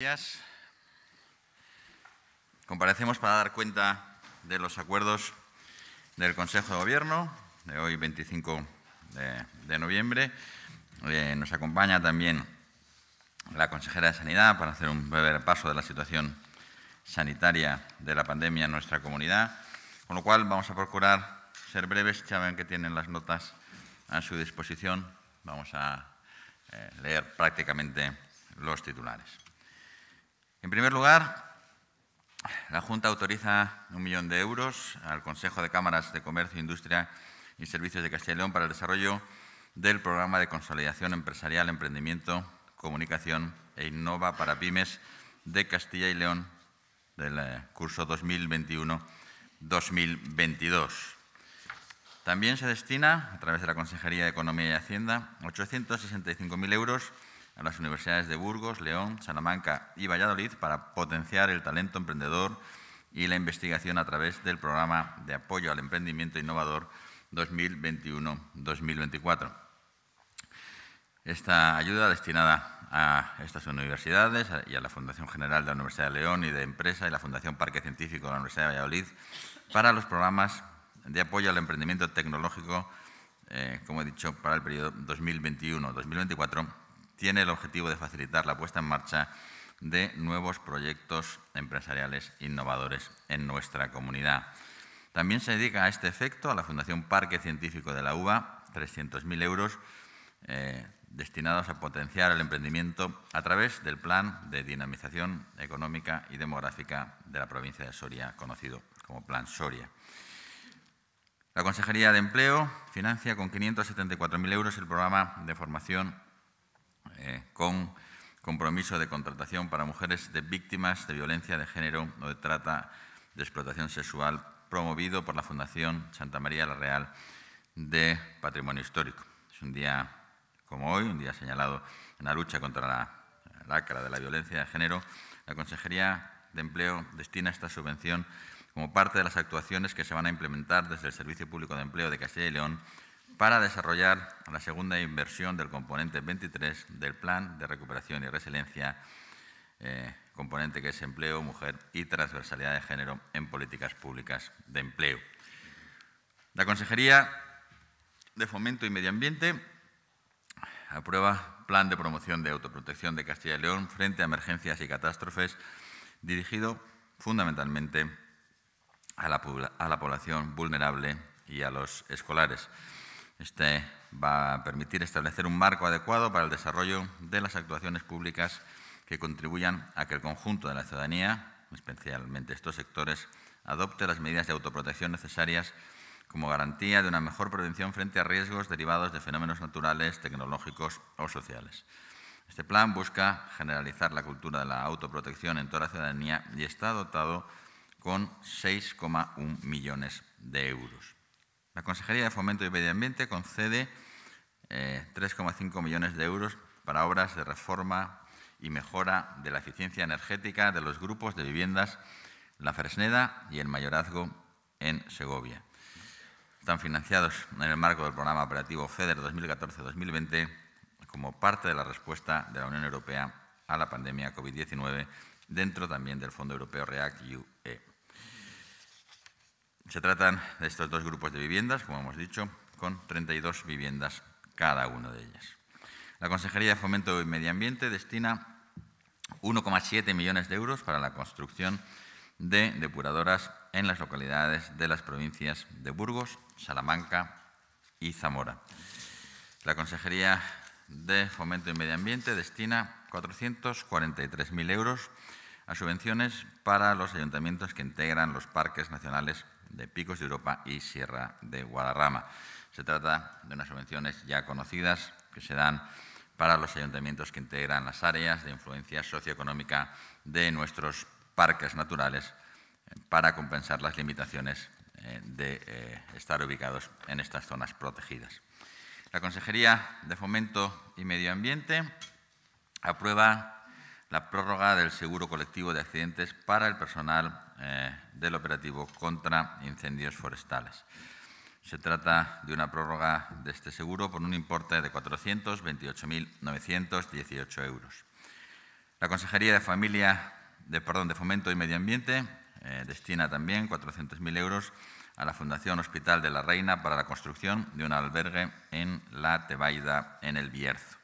días, Comparecemos para dar cuenta de los acuerdos del Consejo de Gobierno de hoy, 25 de, noviembre. Eh, nos acompaña también la consejera de Sanidad para hacer un breve paso de la situación sanitaria de la pandemia en nuestra comunidad, con lo cual vamos a procurar ser breves. Ya ven que tienen las notas a su disposición. Vamos a eh, leer prácticamente los titulares. En primer lugar, la Junta autoriza un millón de euros al Consejo de Cámaras de Comercio, Industria y Servicios de Castilla y León para el desarrollo del programa de consolidación empresarial, emprendimiento, comunicación e innova para pymes de Castilla y León del eh, curso 2021-2022. También se destina, a través de la Consejería de Economía y Hacienda, 865.000 euros a las universidades de Burgos, León, Salamanca y Valladolid para potenciar el talento emprendedor y la investigación a través del programa de apoyo al emprendimiento innovador 2021-2024. Esta ayuda destinada a estas universidades y a la Fundación General de la Universidad de León y de Empresa y la Fundación Parque Científico de la Universidad de Valladolid para los programas de apoyo al emprendimiento tecnológico, eh, como he dicho, para el periodo 2021-2024 tiene el objetivo de facilitar la puesta en marcha de nuevos proyectos empresariales innovadores en nuestra comunidad. También se dedica a este efecto a la Fundación Parque Científico de la UBA 300.000 euros eh, destinados a potenciar el emprendimiento a través del Plan de Dinamización Económica y Demográfica de la provincia de Soria, conocido como Plan Soria. La Consejería de Empleo financia con 574.000 euros el programa de formación eh, con compromiso de contratación para mujeres de víctimas de violencia de género o de trata de explotación sexual promovido por la Fundación Santa María la Real de Patrimonio Histórico. Es un día como hoy, un día señalado en la lucha contra la lacra de la violencia de género. La Consejería de Empleo destina esta subvención como parte de las actuaciones que se van a implementar desde el Servicio Público de Empleo de Castilla y León para desarrollar la segunda inversión del componente 23 del Plan de Recuperación y Resiliencia, eh, componente que es empleo, mujer y transversalidad de género en políticas públicas de empleo. La Consejería de Fomento y Medio Ambiente aprueba Plan de Promoción de Autoprotección de Castilla y León frente a emergencias y catástrofes, dirigido fundamentalmente a la población vulnerable y a los escolares. Este va a permitir establecer un marco adecuado para el desarrollo de las actuaciones públicas que contribuyan a que el conjunto de la ciudadanía, especialmente estos sectores, adopte las medidas de autoprotección necesarias como garantía de una mejor prevención frente a riesgos derivados de fenómenos naturales, tecnológicos o sociales. Este plan busca generalizar la cultura de la autoprotección en toda la ciudadanía y está dotado con 6,1 millones de euros. La Consejería de Fomento y Medio Ambiente concede 3,5 eh, millones de euros para obras de reforma y mejora de la eficiencia energética de los grupos de viviendas La Fresneda y el Mayorazgo en Segovia. Están financiados en el marco del programa operativo FEDER 2014-2020 como parte de la respuesta de la Unión Europea a la pandemia COVID-19 dentro también del Fondo Europeo REACT-UE. Se tratan de estos dos grupos de viviendas, como hemos dicho, con 32 viviendas cada una de ellas. La Consejería de Fomento y Medio Ambiente destina 1,7 millones de euros para la construcción de depuradoras en las localidades de las provincias de Burgos, Salamanca y Zamora. La Consejería de Fomento y Medio Ambiente destina 443.000 euros a subvenciones para los ayuntamientos que integran los parques nacionales de Picos de Europa y Sierra de Guadarrama. Se trata de unas subvenciones ya conocidas que se dan para los ayuntamientos que integran las áreas de influencia socioeconómica de nuestros parques naturales para compensar las limitaciones eh, de eh, estar ubicados en estas zonas protegidas. La Consejería de Fomento y Medio Ambiente aprueba la prórroga del seguro colectivo de accidentes para el personal eh, del operativo contra incendios forestales. Se trata de una prórroga de este seguro por un importe de 428.918 euros. La Consejería de Familia, de, perdón, de Fomento y Medio Ambiente eh, destina también 400.000 euros a la Fundación Hospital de la Reina para la construcción de un albergue en la Tebaida, en el Bierzo.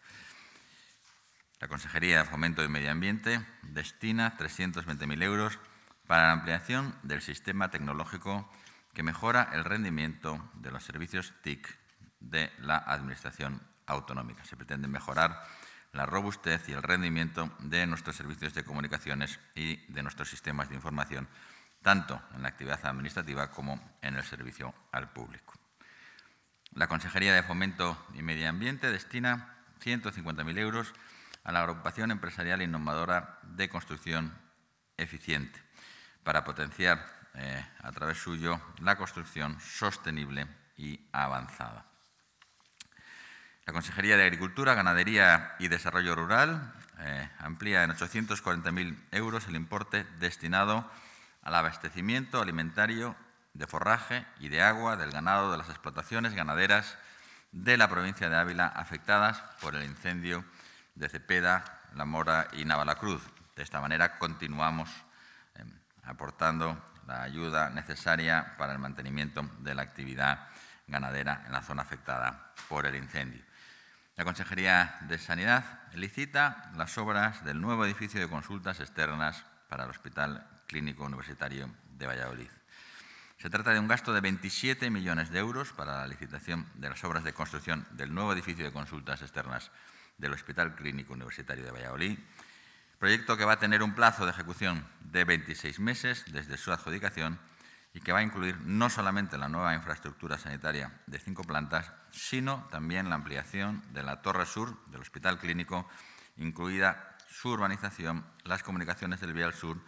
La Consejería de Fomento y Medio Ambiente destina 320.000 euros para la ampliación del sistema tecnológico que mejora el rendimiento de los servicios TIC de la Administración Autonómica. Se pretende mejorar la robustez y el rendimiento de nuestros servicios de comunicaciones y de nuestros sistemas de información, tanto en la actividad administrativa como en el servicio al público. La Consejería de Fomento y Medio Ambiente destina 150.000 euros a la agrupación empresarial innovadora de construcción eficiente para potenciar eh, a través suyo la construcción sostenible y avanzada. La Consejería de Agricultura, Ganadería y Desarrollo Rural eh, amplía en 840.000 euros el importe destinado al abastecimiento alimentario de forraje y de agua del ganado de las explotaciones ganaderas de la provincia de Ávila afectadas por el incendio de Cepeda, La Mora y Navalacruz. De esta manera continuamos em, aportando la ayuda necesaria para el mantenimiento de la actividad ganadera en la zona afectada por el incendio. La Consejería de Sanidad licita las obras del nuevo edificio de consultas externas para el Hospital Clínico Universitario de Valladolid. Se trata de un gasto de 27 millones de euros para la licitación de las obras de construcción del nuevo edificio de consultas externas del Hospital Clínico Universitario de Valladolid, proyecto que va a tener un plazo de ejecución de 26 meses desde su adjudicación y que va a incluir no solamente la nueva infraestructura sanitaria de cinco plantas, sino también la ampliación de la Torre Sur del Hospital Clínico, incluida su urbanización, las comunicaciones del Vial Sur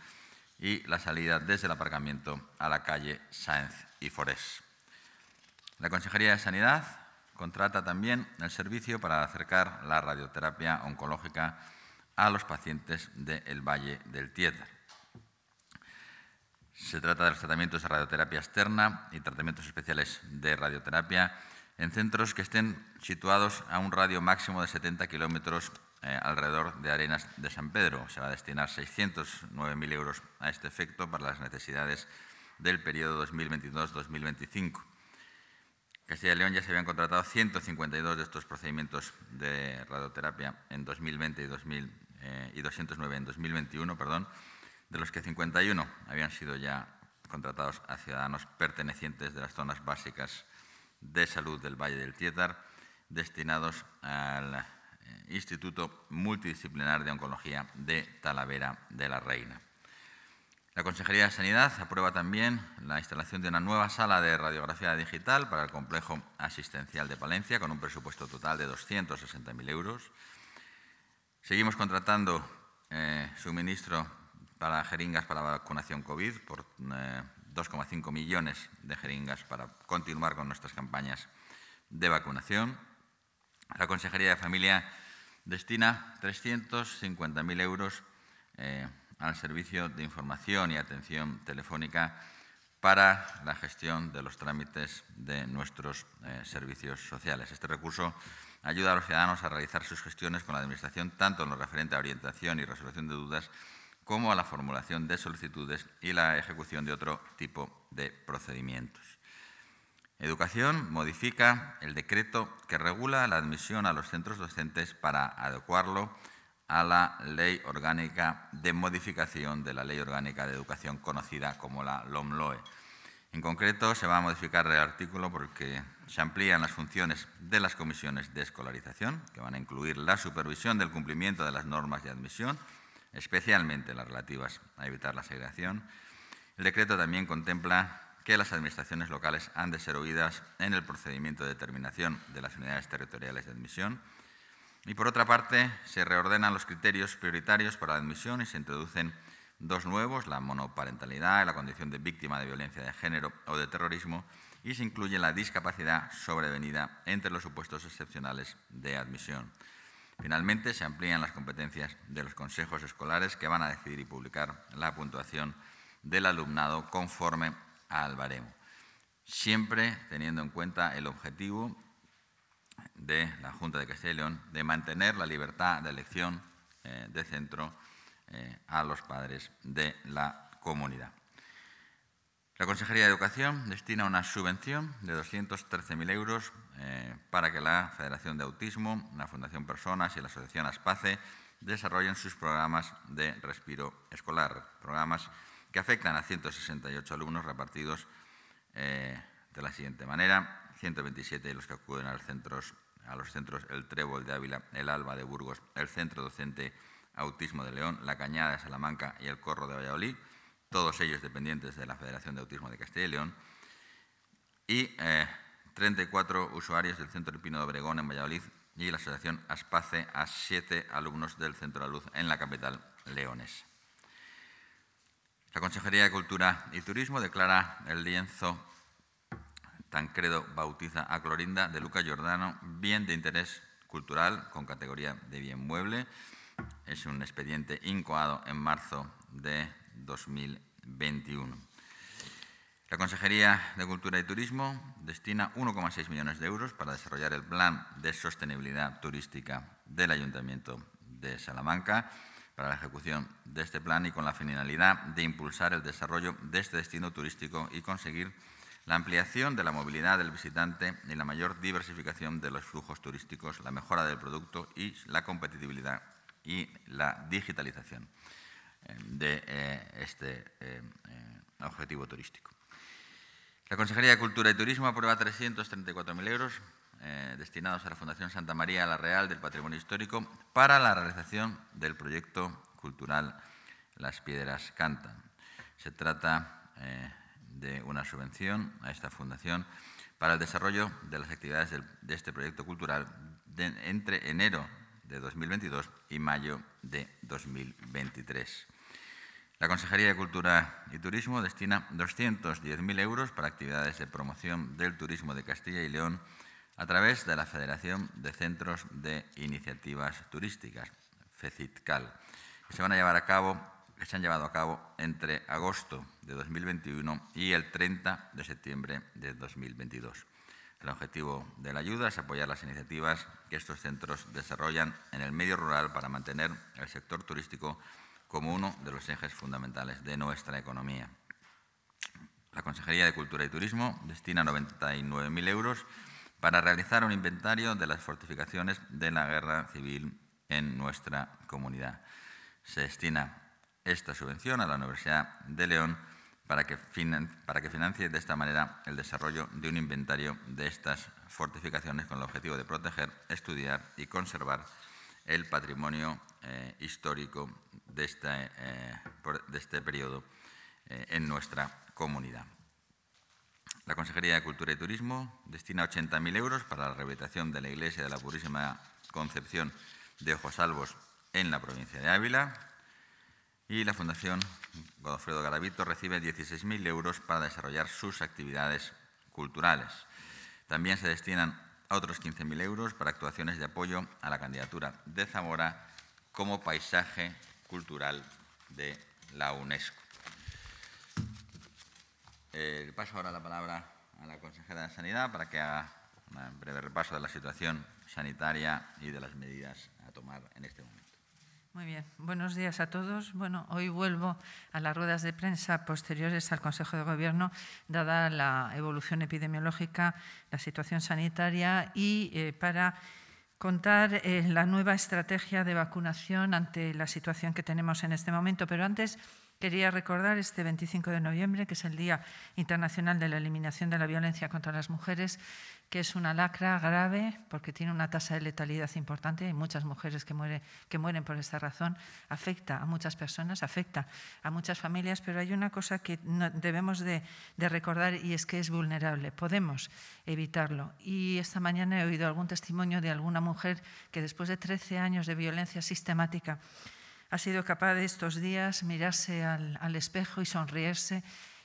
y la salida desde el aparcamiento a la calle Sáenz y Forés. La Consejería de Sanidad contrata también el servicio para acercar la radioterapia oncológica a los pacientes del Valle del Tietar. Se trata de los tratamientos de radioterapia externa y tratamientos especiales de radioterapia en centros que estén situados a un radio máximo de 70 kilómetros eh, alrededor de Arenas de San Pedro. Se va a destinar 609.000 euros a este efecto para las necesidades del periodo 2022-2025. Castilla y León ya se habían contratado 152 de estos procedimientos de radioterapia en 2020 y, 2000, eh, y 209 en 2021, perdón, de los que 51 habían sido ya contratados a ciudadanos pertenecientes de las zonas básicas de salud del Valle del Tietar, destinados al eh, Instituto Multidisciplinar de Oncología de Talavera de la Reina. La Consejería de Sanidad aprueba también la instalación de una nueva sala de radiografía digital para el complejo asistencial de Palencia, con un presupuesto total de 260.000 euros. Seguimos contratando eh, suministro para jeringas para vacunación COVID por 2,5 eh, millones de jeringas para continuar con nuestras campañas de vacunación. La Consejería de Familia destina 350.000 euros eh, al Servicio de Información y Atención Telefónica para la gestión de los trámites de nuestros eh, servicios sociales. Este recurso ayuda a los ciudadanos a realizar sus gestiones con la Administración, tanto en lo referente a orientación y resolución de dudas, como a la formulación de solicitudes y la ejecución de otro tipo de procedimientos. Educación modifica el decreto que regula la admisión a los centros docentes para adecuarlo a la Ley Orgánica de Modificación de la Ley Orgánica de Educación conocida como la LOMLOE. En concreto, se va a modificar el artículo porque se amplían las funciones de las comisiones de escolarización, que van a incluir la supervisión del cumplimiento de las normas de admisión, especialmente las relativas a evitar la segregación. El decreto también contempla que las administraciones locales han de ser oídas en el procedimiento de determinación de las unidades territoriales de admisión, y por otra parte, se reordenan los criterios prioritarios para la admisión y se introducen dos nuevos, la monoparentalidad y la condición de víctima de violencia de género o de terrorismo, y se incluye la discapacidad sobrevenida entre los supuestos excepcionales de admisión. Finalmente, se amplían las competencias de los consejos escolares que van a decidir y publicar la puntuación del alumnado conforme al baremo, siempre teniendo en cuenta el objetivo de la Junta de Castilla de mantener la libertad de elección eh, de centro eh, a los padres de la comunidad. La Consejería de Educación destina una subvención de 213.000 euros eh, para que la Federación de Autismo, la Fundación Personas y la Asociación Aspace desarrollen sus programas de respiro escolar, programas que afectan a 168 alumnos repartidos de la siguiente manera. 127 de los que acuden a los centros, a los centros El Trébol de Ávila, El Alba de Burgos, el Centro Docente Autismo de León, La Cañada de Salamanca y El Corro de Valladolid, todos ellos dependientes de la Federación de Autismo de Castilla y León, y 34 eh, usuarios del Centro El Pino de Obregón en Valladolid y la Asociación Aspace a 7 alumnos del Centro de la Luz en la capital leones. La Consejería de Cultura y Turismo declara el lienzo Tancredo bautiza a Clorinda de Luca Giordano, bien de interés cultural con categoría de bien mueble. Es un expediente incoado en marzo de 2021. La Consejería de Cultura y Turismo destina 1,6 millones de euros para desarrollar el plan de sostenibilidad turística del Ayuntamiento de Salamanca para la ejecución de este plan y con la finalidad de impulsar el desarrollo de este destino turístico y conseguir la ampliación de la movilidad del visitante y la mayor diversificación de los flujos turísticos, la mejora del producto y la competitividad y la digitalización eh, de eh, este eh, objetivo turístico. La Consejería de Cultura y Turismo aprueba 334.000 euros destinados a la Fundación Santa María la Real del Patrimonio Histórico para la realización del proyecto cultural Las Piedras Cantan. Se trata de una subvención a esta fundación para el desarrollo de las actividades de este proyecto cultural entre enero de 2022 y mayo de 2023. La Consejería de Cultura y Turismo destina 210.000 euros para actividades de promoción del turismo de Castilla y León a través de la Federación de Centros de Iniciativas Turísticas, FECITCAL, que se van a llevar a cabo que se han llevado a cabo entre agosto de 2021 y el 30 de septiembre de 2022. El objetivo de la ayuda es apoyar las iniciativas que estos centros desarrollan en el medio rural para mantener el sector turístico como uno de los ejes fundamentales de nuestra economía. La Consejería de Cultura y Turismo destina 99.000 euros para realizar un inventario de las fortificaciones de la guerra civil en nuestra comunidad. Se destina esta subvención a la Universidad de León para que, para que financie de esta manera el desarrollo de un inventario de estas fortificaciones con el objetivo de proteger, estudiar y conservar el patrimonio eh, histórico eh, de este, periodo eh, en nuestra comunidad. La Consejería de Cultura y Turismo destina 80.000 euros para la rehabilitación de la Iglesia de la Purísima Concepción de Ojos Salvos en la provincia de Ávila, y la Fundación Godofredo Garavito recibe 16.000 euros para desarrollar sus actividades culturales. También se destinan otros 15.000 euros para actuaciones de apoyo a la candidatura de Zamora como paisaje cultural de la UNESCO. Eh, paso ahora la palabra a la consejera de Sanidad para que haga un breve repaso de la situación sanitaria y de las medidas a tomar en este momento. Muy bien, buenos días a todos. Bueno, hoy vuelvo a las ruedas de prensa posteriores al Consejo de Gobierno, dada la evolución epidemiológica, la situación sanitaria y eh, para contar eh, la nueva estrategia de vacunación ante la situación que tenemos en este momento. Pero antes Quería recordar este 25 de noviembre, que es el Día Internacional de la Eliminación de la Violencia contra las Mujeres, que es una lacra grave porque tiene una tasa de letalidad importante. Hay muchas mujeres que, mueren por esta razón. Afecta a muchas personas, afecta a muchas familias, pero hay una cosa que debemos de, recordar y es que es vulnerable. Podemos evitarlo. Y esta mañana he oído algún testimonio de alguna mujer que después de 13 años de violencia sistemática ha sido capaz de estos días mirarse al, espejo y sonreírse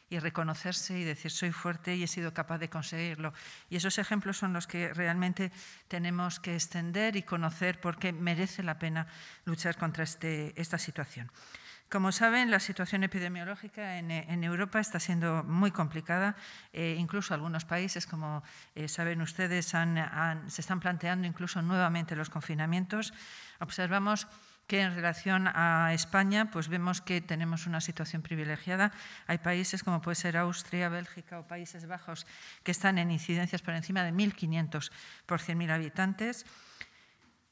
y reconocerse y decir soy fuerte y he sido capaz de conseguirlo. Y esos ejemplos son los que realmente tenemos que extender y conocer porque merece la pena luchar contra este, esta situación. Como saben, la situación epidemiológica en, Europa está siendo muy complicada. Eh, incluso algunos países, como eh, saben ustedes, se están planteando incluso nuevamente los confinamientos. Observamos que en relación a España, pues vemos que tenemos una situación privilegiada. Hay países como puede ser Austria, Bélgica o Países Bajos que están en incidencias por encima de 1.500 por 100.000 habitantes.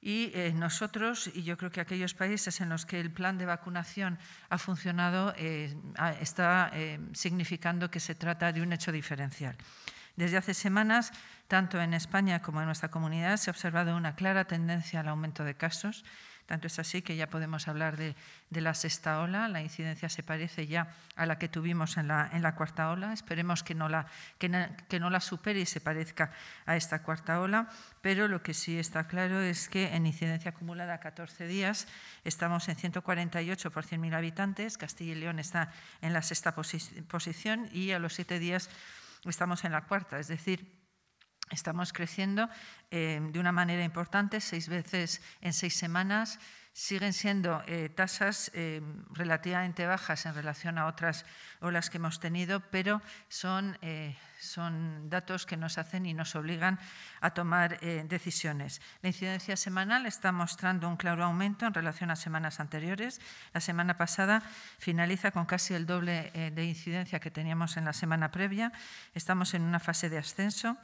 Y eh, nosotros, y yo creo que aquellos países en los que el plan de vacunación ha funcionado, eh, está eh, significando que se trata de un hecho diferencial. Desde hace semanas, tanto en España como en nuestra comunidad, se ha observado una clara tendencia al aumento de casos tanto es así que ya podemos hablar de, la sexta ola. La incidencia se parece ya a la que tuvimos en la, en la cuarta ola. Esperemos que no la, que, no la supere y se parezca a esta cuarta ola. Pero lo que sí está claro es que en incidencia acumulada a 14 días estamos en 148 por 100.000 habitantes. Castilla y León está en la sexta posición y a los siete días estamos en la cuarta. Es decir, Estamos creciendo eh, de una manera importante, seis veces en seis semanas. Siguen siendo eh, tasas eh, relativamente bajas en relación a otras olas que hemos tenido, pero son, son datos que nos hacen y nos obligan a tomar decisiones. La incidencia semanal está mostrando un claro aumento en relación a semanas anteriores. La semana pasada finaliza con casi el doble de incidencia que teníamos en la semana previa. Estamos en una fase de ascenso.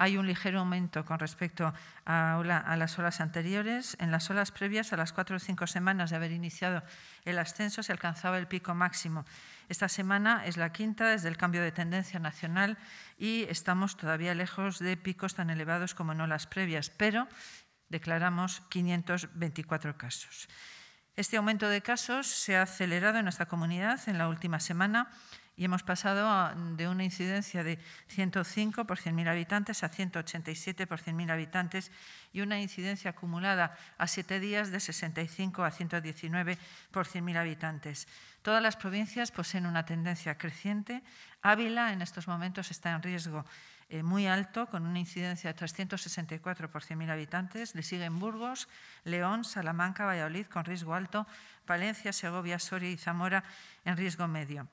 Hay un ligero aumento con respecto a, las olas anteriores. En las olas previas, a las cuatro o cinco semanas de haber iniciado el ascenso, se alcanzaba el pico máximo. Esta semana es la quinta desde el cambio de tendencia nacional y estamos todavía lejos de picos tan elevados como en olas previas, pero declaramos 524 casos. Este aumento de casos se ha acelerado en nuestra comunidad en la última semana y hemos pasado de una incidencia de 105 por 100.000 habitantes a 187 por 100.000 habitantes y una incidencia acumulada a siete días de 65 a 119 por 100.000 habitantes. Todas las provincias poseen una tendencia creciente. Ávila en estos momentos está en riesgo eh, muy alto, con una incidencia de 364 por 100.000 habitantes. Le siguen Burgos, León, Salamanca, Valladolid con riesgo alto, Valencia, Segovia, Soria y Zamora en riesgo medio.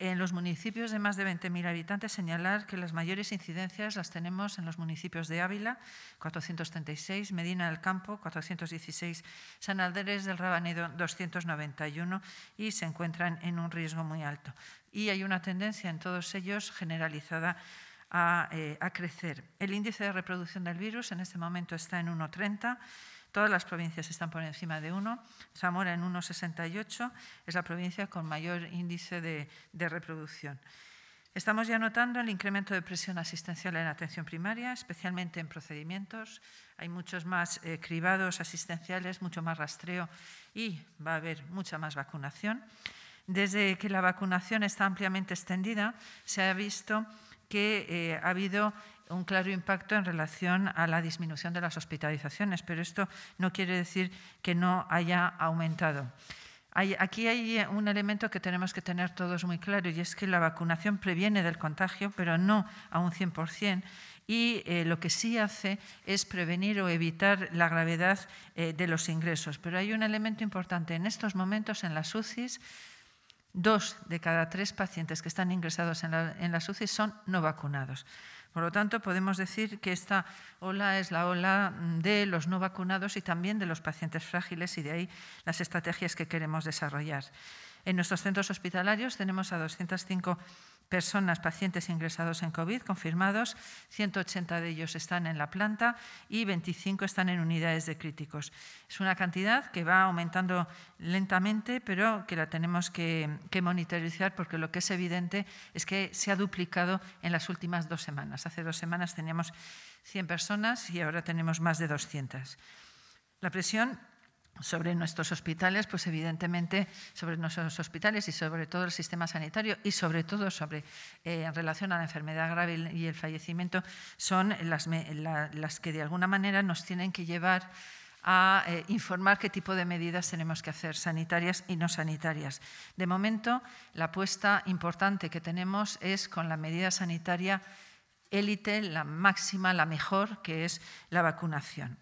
En los municipios de más de 20.000 habitantes, señalar que las mayores incidencias las tenemos en los municipios de Ávila, 436, Medina del Campo, 416, San Andrés del Rabanido, 291, y se encuentran en un riesgo muy alto. Y hay una tendencia en todos ellos generalizada a eh, crecer. El índice de reproducción del virus en este momento está en 1,30 Todas las provincias están por encima de uno. Zamora en 1,68 es la provincia con mayor índice de, reproducción. Estamos ya notando el incremento de presión asistencial en atención primaria, especialmente en procedimientos. Hay muchos más eh, cribados asistenciales, mucho más rastreo y va a haber mucha más vacunación. Desde que la vacunación está ampliamente extendida, se ha visto que eh, ha habido un claro impacto en relación a la disminución de las hospitalizaciones, pero esto no quiere decir que no haya aumentado. aquí hay un elemento que tenemos que tener todos muy claro y es que la vacunación previene del contagio, pero no a un 100% y eh, lo que sí hace es prevenir o evitar la gravedad eh, de los ingresos. Pero hay un elemento importante. En estos momentos en las UCIs, dos de cada tres pacientes que están ingresados en, la, en las UCIs son no vacunados. Por lo tanto, podemos decir que esta ola es la ola de los no vacunados y también de los pacientes frágiles y de ahí las estrategias que queremos desarrollar. En nuestros centros hospitalarios tenemos a 205 personas, pacientes ingresados en COVID confirmados, 180 de ellos están en la planta y 25 están en unidades de críticos. Es una cantidad que va aumentando lentamente, pero que la tenemos que, monitorizar porque lo que es evidente es que se ha duplicado en las últimas dos semanas. Hace dos semanas teníamos 100 personas y ahora tenemos más de 200. La presión sobre nuestros hospitales, pues evidentemente sobre nuestros hospitales y sobre todo el sistema sanitario y sobre todo eh, en relación a la enfermedad grave y el fallecimiento, son las, que de alguna manera nos tienen que llevar a eh, informar qué tipo de medidas tenemos que hacer, sanitarias y no sanitarias. De momento, la apuesta importante que tenemos es con la medida sanitaria élite, la máxima, la mejor, que es la vacunación.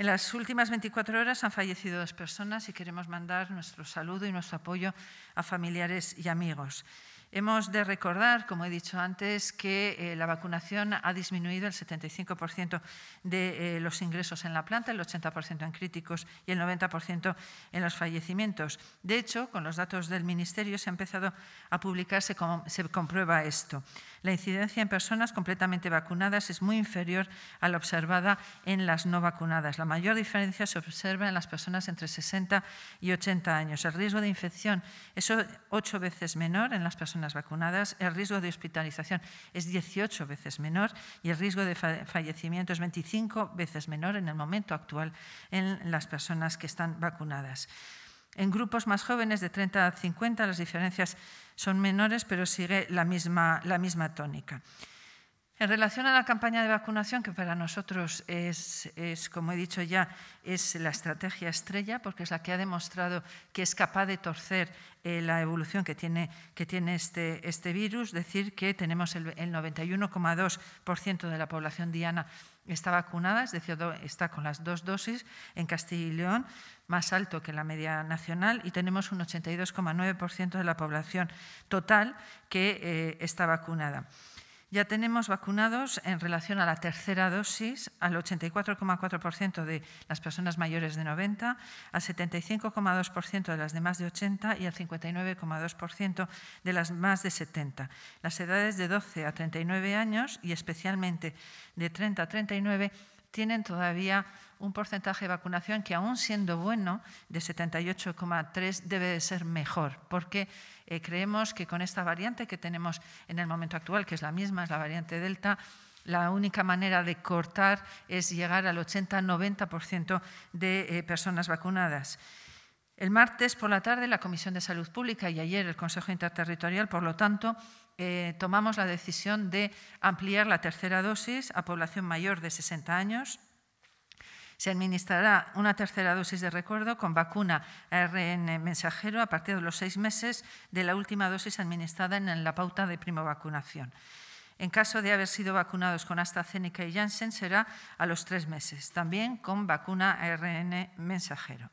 En las últimas 24 horas han fallecido dos personas y queremos mandar nuestro saludo y nuestro apoyo a familiares y amigos. Hemos de recordar, como he dicho antes, que eh, la vacunación ha disminuido el 75% de eh, los ingresos en la planta, el 80% en críticos y el 90% en los fallecimientos. De hecho, con los datos del Ministerio se ha empezado a publicar, se comprueba esto. La incidencia en personas completamente vacunadas es muy inferior a la observada en las no vacunadas. La mayor diferencia se observa en las personas entre 60 y 80 años. El riesgo de infección es ocho veces menor en las personas vacunadas, el riesgo de hospitalización es 18 veces menor y el riesgo de fallecimiento es 25 veces menor en el momento actual en las personas que están vacunadas. En grupos más jóvenes de 30 a 50 las diferencias son menores, pero sigue la misma, la misma tónica. En relación a la campaña de vacunación, que para nosotros es, como he dicho ya, es la estrategia estrella, porque es la que ha demostrado que es capaz de torcer eh, la evolución que tiene, este, este virus, decir que tenemos el, 91,2% de la población diana está vacunada, es decir, está con las dos dosis en Castilla y León, más alto que la media nacional, y tenemos un 82,9% de la población total que eh, está vacunada. Ya tenemos vacunados en relación a la tercera dosis al 84,4% de las personas mayores de 90, al 75,2% de las de más de 80 y al 59,2% de las más de 70. Las edades de 12 a 39 años y especialmente de 30 a 39 tienen todavía un porcentaje de vacunación que, aún siendo bueno, de 78,3 debe de ser mejor, porque eh, creemos que con esta variante que tenemos en el momento actual, que es la misma, es la variante Delta, la única manera de cortar es llegar al 80-90% de eh, personas vacunadas. El martes por la tarde la Comisión de Salud Pública y ayer el Consejo Interterritorial, por lo tanto, eh, tomamos la decisión de ampliar la tercera dosis a población mayor de 60 años. Se administrará una tercera dosis de recuerdo con vacuna ARN mensajero a partir de los seis meses de la última dosis administrada en la pauta de primovacunación. vacunación. En caso de haber sido vacunados con AstraZeneca y Janssen, será a los tres meses, también con vacuna ARN mensajero.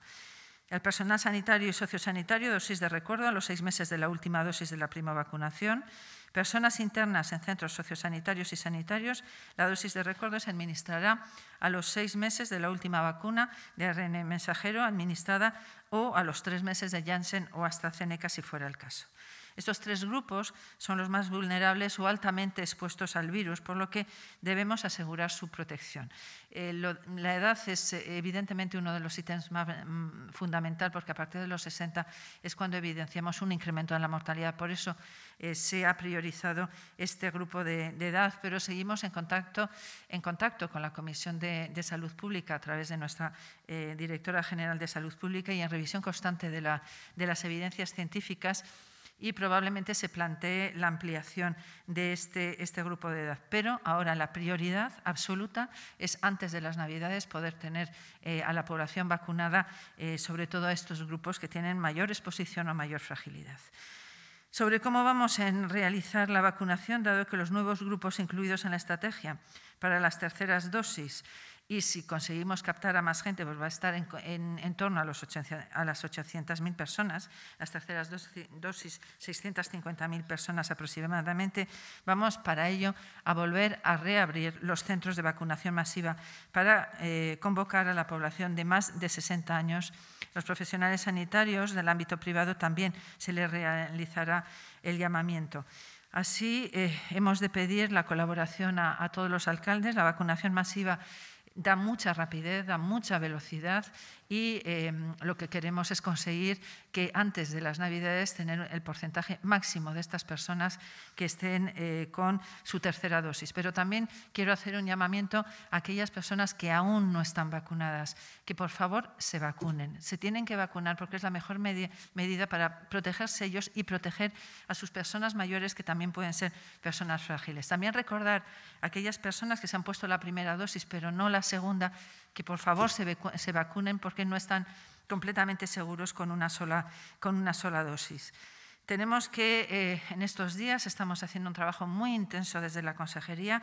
El personal sanitario y sociosanitario, dosis de recuerdo a los seis meses de la última dosis de la prima vacunación. Personas internas en centros sociosanitarios y sanitarios, la dosis de recuerdo se administrará a los seis meses de la última vacuna de ARN mensajero administrada o a los tres meses de Janssen o AstraZeneca si fuera el caso. Estos tres grupos son los más vulnerables o altamente expuestos al virus, por lo que debemos asegurar su protección. Eh, la edad es eh, evidentemente uno de los ítems más fundamentales, mm, fundamental porque a partir de los 60 es cuando evidenciamos un incremento en la mortalidad. Por eso eh, se ha priorizado este grupo de, edad, pero seguimos en contacto, con la Comisión de, Salud Pública a través de nuestra Directora General de Salud Pública y en revisión constante de las evidencias científicas y probablemente se plantee la ampliación de este, este grupo de edad. Pero ahora la prioridad absoluta es antes de las Navidades poder tener eh, a la población vacunada, eh, sobre todo a estos grupos que tienen mayor exposición o mayor fragilidad. Sobre cómo vamos a realizar la vacunación, dado que los nuevos grupos incluidos en la estrategia para las terceras dosis y si conseguimos captar a más gente, pues va a estar en, torno a, los a las 800.000 personas, las terceras dosis 650.000 personas aproximadamente. Vamos para ello a volver a reabrir los centros de vacunación masiva para eh, convocar a la población de más de 60 años. Los profesionales sanitarios del ámbito privado también se les realizará el llamamiento. Así, eh, hemos de pedir la colaboración a, a todos los alcaldes. La vacunación masiva da mucha rapidez, da mucha velocidad y em, lo que queremos es conseguir que antes de las Navidades tener el porcentaje máximo de estas personas que estén eh, con su tercera dosis. Pero también quiero hacer un llamamiento a aquellas personas que aún no están vacunadas, que por favor se vacunen. Se tienen que vacunar porque es la mejor medida para protegerse ellos y proteger a sus personas mayores que también pueden ser personas frágiles. También recordar a aquellas personas que se han puesto la primera dosis pero no la segunda, que por favor se, se vacunen que no están completamente seguros con una sola, con una sola dosis. Tenemos que, eh, en estos días, estamos haciendo un trabajo muy intenso desde la Consejería,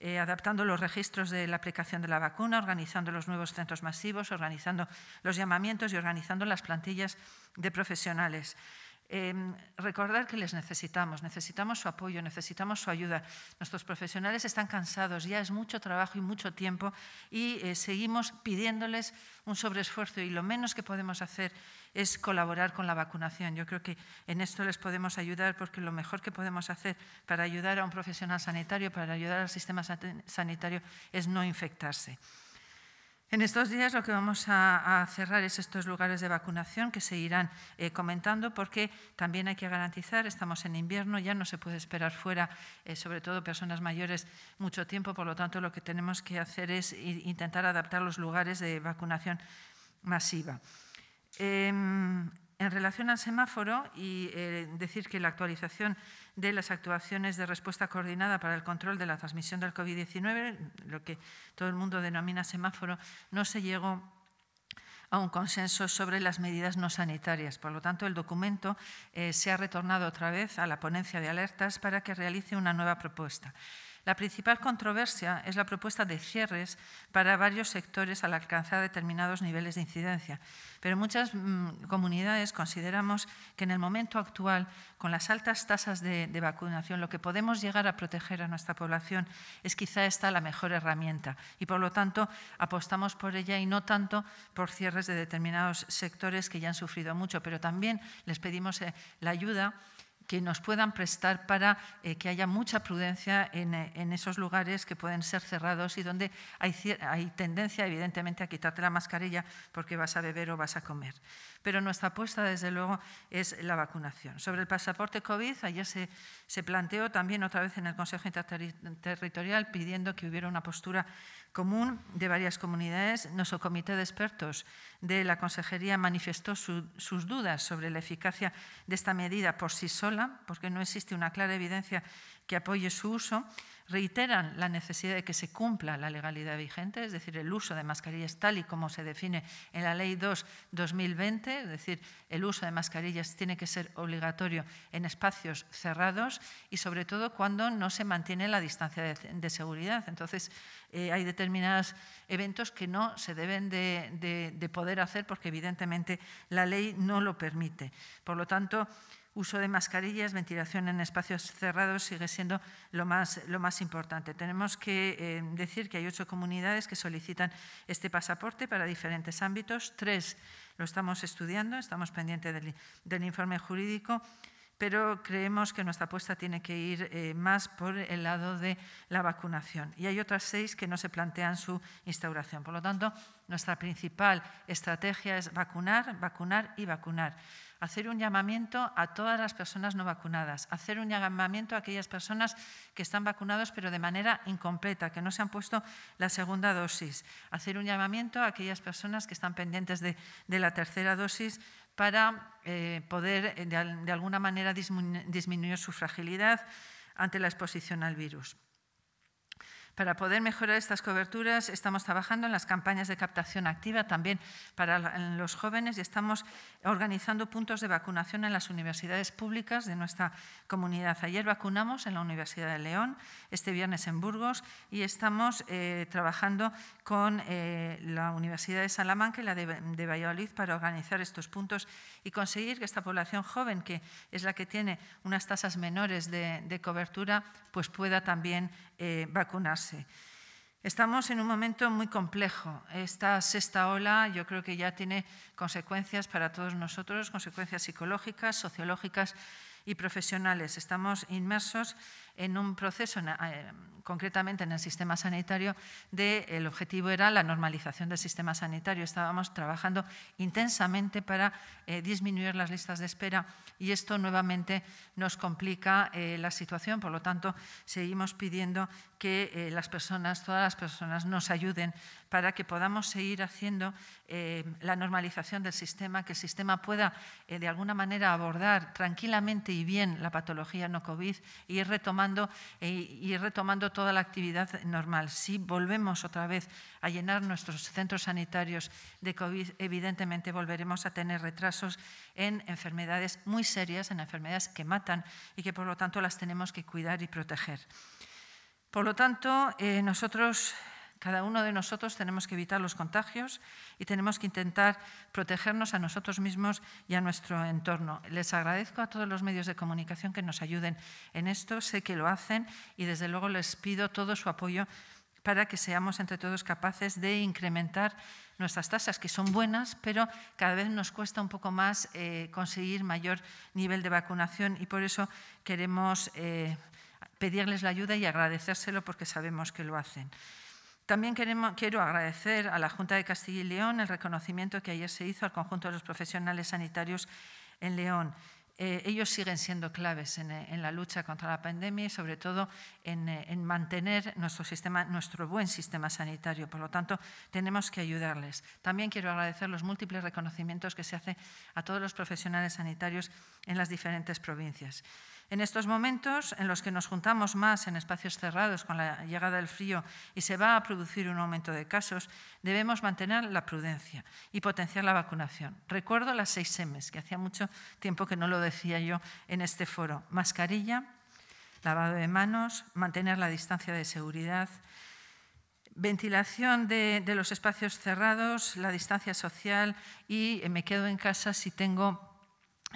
eh, adaptando los registros de la aplicación de la vacuna, organizando los nuevos centros masivos, organizando los llamamientos y organizando las plantillas de profesionales. Em, recordar que les necesitamos, necesitamos su apoyo, necesitamos su ayuda. Nuestros profesionales están cansados, ya es mucho trabajo y mucho tiempo y eh, seguimos pidiéndoles un sobreesfuerzo y lo menos que podemos hacer es colaborar con la vacunación. Yo creo que en esto les podemos ayudar porque lo mejor que podemos hacer para ayudar a un profesional sanitario, para ayudar al sistema sanitario, es no infectarse. En estos días lo que vamos a, cerrar es estos lugares de vacunación que se irán eh, comentando porque también hay que garantizar, estamos en invierno, ya no se puede esperar fuera, eh, sobre todo personas mayores, mucho tiempo, por lo tanto lo que tenemos que hacer es intentar adaptar los lugares de vacunación masiva. Em, en relación al semáforo y eh, decir que la actualización de las actuaciones de respuesta coordinada para el control de la transmisión del COVID-19, lo que todo el mundo denomina semáforo, no se llegó a un consenso sobre las medidas no sanitarias. Por lo tanto, el documento eh, se ha retornado otra vez a la ponencia de alertas para que realice una nueva propuesta. La principal controversia es la propuesta de cierres para varios sectores al alcanzar determinados niveles de incidencia, pero muchas mm, comunidades consideramos que en el momento actual, con las altas tasas de, vacunación, lo que podemos llegar a proteger a nuestra población es quizá esta la mejor herramienta y, por lo tanto, apostamos por ella y no tanto por cierres de determinados sectores que ya han sufrido mucho, pero también les pedimos eh, la ayuda que nos puedan prestar para eh, que haya mucha prudencia eh, en, esos lugares que pueden ser cerrados y donde hay, tendencia, evidentemente, a quitarte la mascarilla porque vas a beber o vas a comer. Pero nuestra apuesta, desde luego, es la vacunación. Sobre el pasaporte COVID, ayer se, se planteó también otra vez en el Consejo Interterritorial pidiendo que hubiera una postura común de varias comunidades, nuestro comité de expertos de la Consejería manifestó sus dudas sobre la eficacia de esta medida por sí sola, porque no existe una clara evidencia que apoye su uso, reiteran la necesidad de que se cumpla la legalidad vigente, es decir, el uso de mascarillas tal y como se define en la Ley 2-2020, es decir, el uso de mascarillas tiene que ser obligatorio en espacios cerrados y sobre todo cuando no se mantiene la distancia de, seguridad. Entonces, eh, hay determinados eventos que no se deben de, de, de poder hacer porque evidentemente la ley no lo permite. Por lo tanto, uso de mascarillas, ventilación en espacios cerrados sigue siendo lo más, lo más importante. Tenemos que eh, decir que hay ocho comunidades que solicitan este pasaporte para diferentes ámbitos. Tres lo estamos estudiando, estamos pendientes del, informe jurídico pero creemos que nuestra apuesta tiene que ir eh, más por el lado de la vacunación. Y hay otras seis que no se plantean su instauración. Por lo tanto, nuestra principal estrategia es vacunar, vacunar y vacunar hacer un llamamiento a todas las personas no vacunadas, hacer un llamamiento a aquellas personas que están vacunadas pero de manera incompleta, que no se han puesto la segunda dosis, hacer un llamamiento a aquellas personas que están pendientes de, la tercera dosis para eh, poder eh, de alguna manera disminuir su fragilidad ante la exposición al virus. Para poder mejorar estas coberturas estamos trabajando en las campañas de captación activa también para los jóvenes y estamos organizando puntos de vacunación en las universidades públicas de nuestra comunidad. Ayer vacunamos en la Universidad de León, este viernes en Burgos y estamos eh, trabajando con eh, la Universidad de Salamanca y la de, Valladolid para organizar estos puntos y conseguir que esta población joven, que es la que tiene unas tasas menores de, cobertura, pues pueda también eh, vacunarse. Estamos en un momento muy complejo. Esta sexta ola yo creo que ya tiene consecuencias para todos nosotros, consecuencias psicológicas, sociológicas y profesionales. Estamos inmersos en un proceso, eh, concretamente en el sistema sanitario, el objetivo era la normalización del sistema sanitario. Estábamos trabajando intensamente para eh, disminuir las listas de espera y esto nuevamente nos complica eh, la situación. Por lo tanto, seguimos pidiendo que las personas, todas las personas, nos ayuden para que podamos seguir haciendo la normalización del sistema, que el sistema pueda de alguna manera abordar tranquilamente y bien la patología no COVID y ir retomando eh, y retomando toda la actividad normal. Si volvemos otra vez a llenar nuestros centros sanitarios de COVID, evidentemente volveremos a tener retrasos en enfermedades muy serias, en enfermedades que matan y que por lo tanto las tenemos que cuidar y proteger. Por lo tanto, eh, nosotros cada uno de nosotros tenemos que evitar los contagios y tenemos que intentar protegernos a nosotros mismos y a nuestro entorno. Les agradezco a todos los medios de comunicación que nos ayuden en esto, sé que lo hacen y desde luego les pido todo su apoyo para que seamos entre todos capaces de incrementar nuestras tasas, que son buenas, pero cada vez nos cuesta un poco más eh, conseguir mayor nivel de vacunación y por eso queremos eh, pedirles la ayuda y agradecérselo porque sabemos que lo hacen. También quiero agradecer a la Junta de Castilla y León el reconocimiento que ayer se hizo al conjunto de los profesionales sanitarios en León. Eh, ellos siguen siendo claves eh, en, la lucha contra la pandemia y sobre todo en, eh, mantener nuestro nuestro buen sistema sanitario. Por lo tanto, tenemos que ayudarles. También quiero agradecer los múltiples reconocimientos que se hacen a todos los profesionales sanitarios en las diferentes provincias. En estos momentos en los que nos juntamos más en espacios cerrados con la llegada del frío y se va a producir un aumento de casos, debemos mantener la prudencia y potenciar la vacunación. Recuerdo las seis M's, que hacía mucho tiempo que no lo decía yo en este foro. Mascarilla, lavado de manos, mantener la distancia de seguridad, ventilación de, los espacios cerrados, la distancia social y me quedo en casa si tengo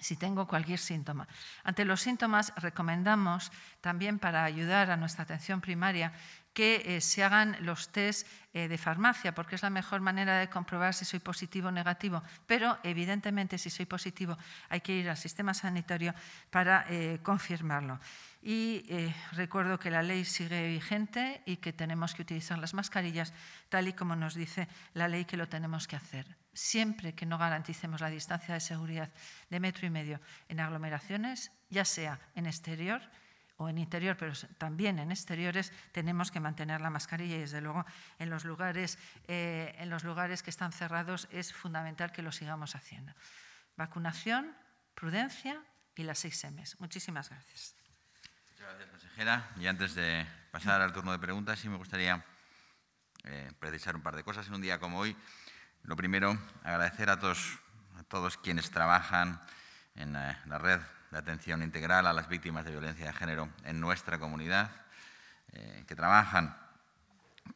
si tengo cualquier síntoma. Ante los síntomas recomendamos también para ayudar a nuestra atención primaria que eh, se hagan los test eh, de farmacia, porque es la mejor manera de comprobar si soy positivo o negativo. Pero, evidentemente, si soy positivo, hay que ir al sistema sanitario para eh, confirmarlo. Y recuerdo que la ley sigue vigente y que tenemos que utilizar las mascarillas tal y como nos dice la ley que lo tenemos que hacer siempre que no garanticemos la distancia de seguridad de metro y medio en aglomeraciones, ya sea en exterior, o en interior, pero también en exteriores, tenemos que mantener la mascarilla y desde luego en los lugares, eh, en los lugares que están cerrados es fundamental que lo sigamos haciendo. Vacunación, prudencia y las seis m Muchísimas gracias. Muchas gracias, consejera. Y antes de pasar al turno de preguntas, sí me gustaría eh, precisar un par de cosas en un día como hoy. Lo primero, agradecer a todos, a todos quienes trabajan en eh, la red de atención integral a las víctimas de violencia de género en nuestra comunidad, eh, que trabajan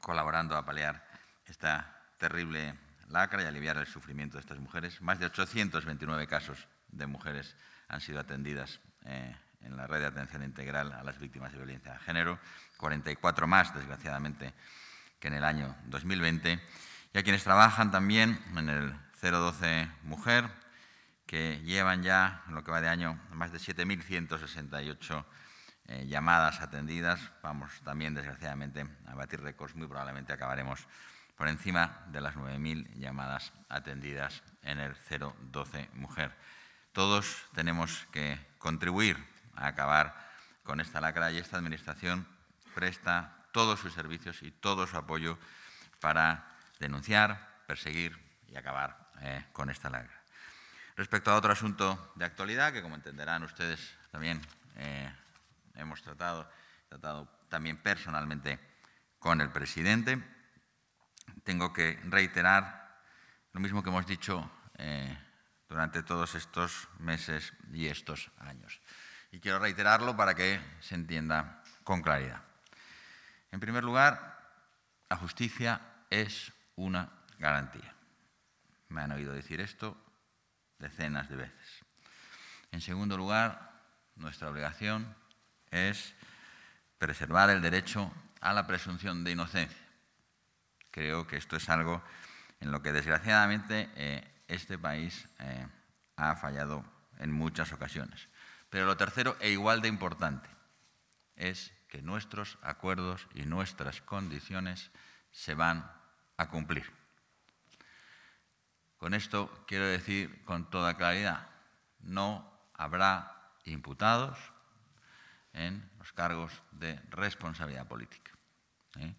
colaborando a paliar esta terrible lacra y aliviar el sufrimiento de estas mujeres. Más de 829 casos de mujeres han sido atendidas eh, en la red de atención integral a las víctimas de violencia de género, 44 más, desgraciadamente, que en el año 2020. Y a quienes trabajan también en el 012 Mujer, que llevan ya, en lo que va de año, más de 7.168 eh, llamadas atendidas. Vamos también, desgraciadamente, a batir récords. Muy probablemente acabaremos por encima de las 9.000 llamadas atendidas en el 012 Mujer. Todos tenemos que contribuir a acabar con esta lacra y esta Administración presta todos sus servicios y todo su apoyo para denunciar, perseguir y acabar eh, con esta lacra. Respecto a otro asunto de actualidad, que como entenderán ustedes también eh, hemos tratado, tratado también personalmente con el presidente, tengo que reiterar lo mismo que hemos dicho eh, durante todos estos meses y estos años. Y quiero reiterarlo para que se entienda con claridad. En primer lugar, la justicia es una garantía. Me han oído decir esto decenas de veces. En segundo lugar, nuestra obligación es preservar el derecho a la presunción de inocencia. Creo que esto es algo en lo que desgraciadamente eh, este país eh, ha fallado en muchas ocasiones. Pero lo tercero e igual de importante es que nuestros acuerdos y nuestras condiciones se van a cumplir. Con esto quiero decir con toda claridad, no habrá imputados en los cargos de responsabilidad política. ¿eh?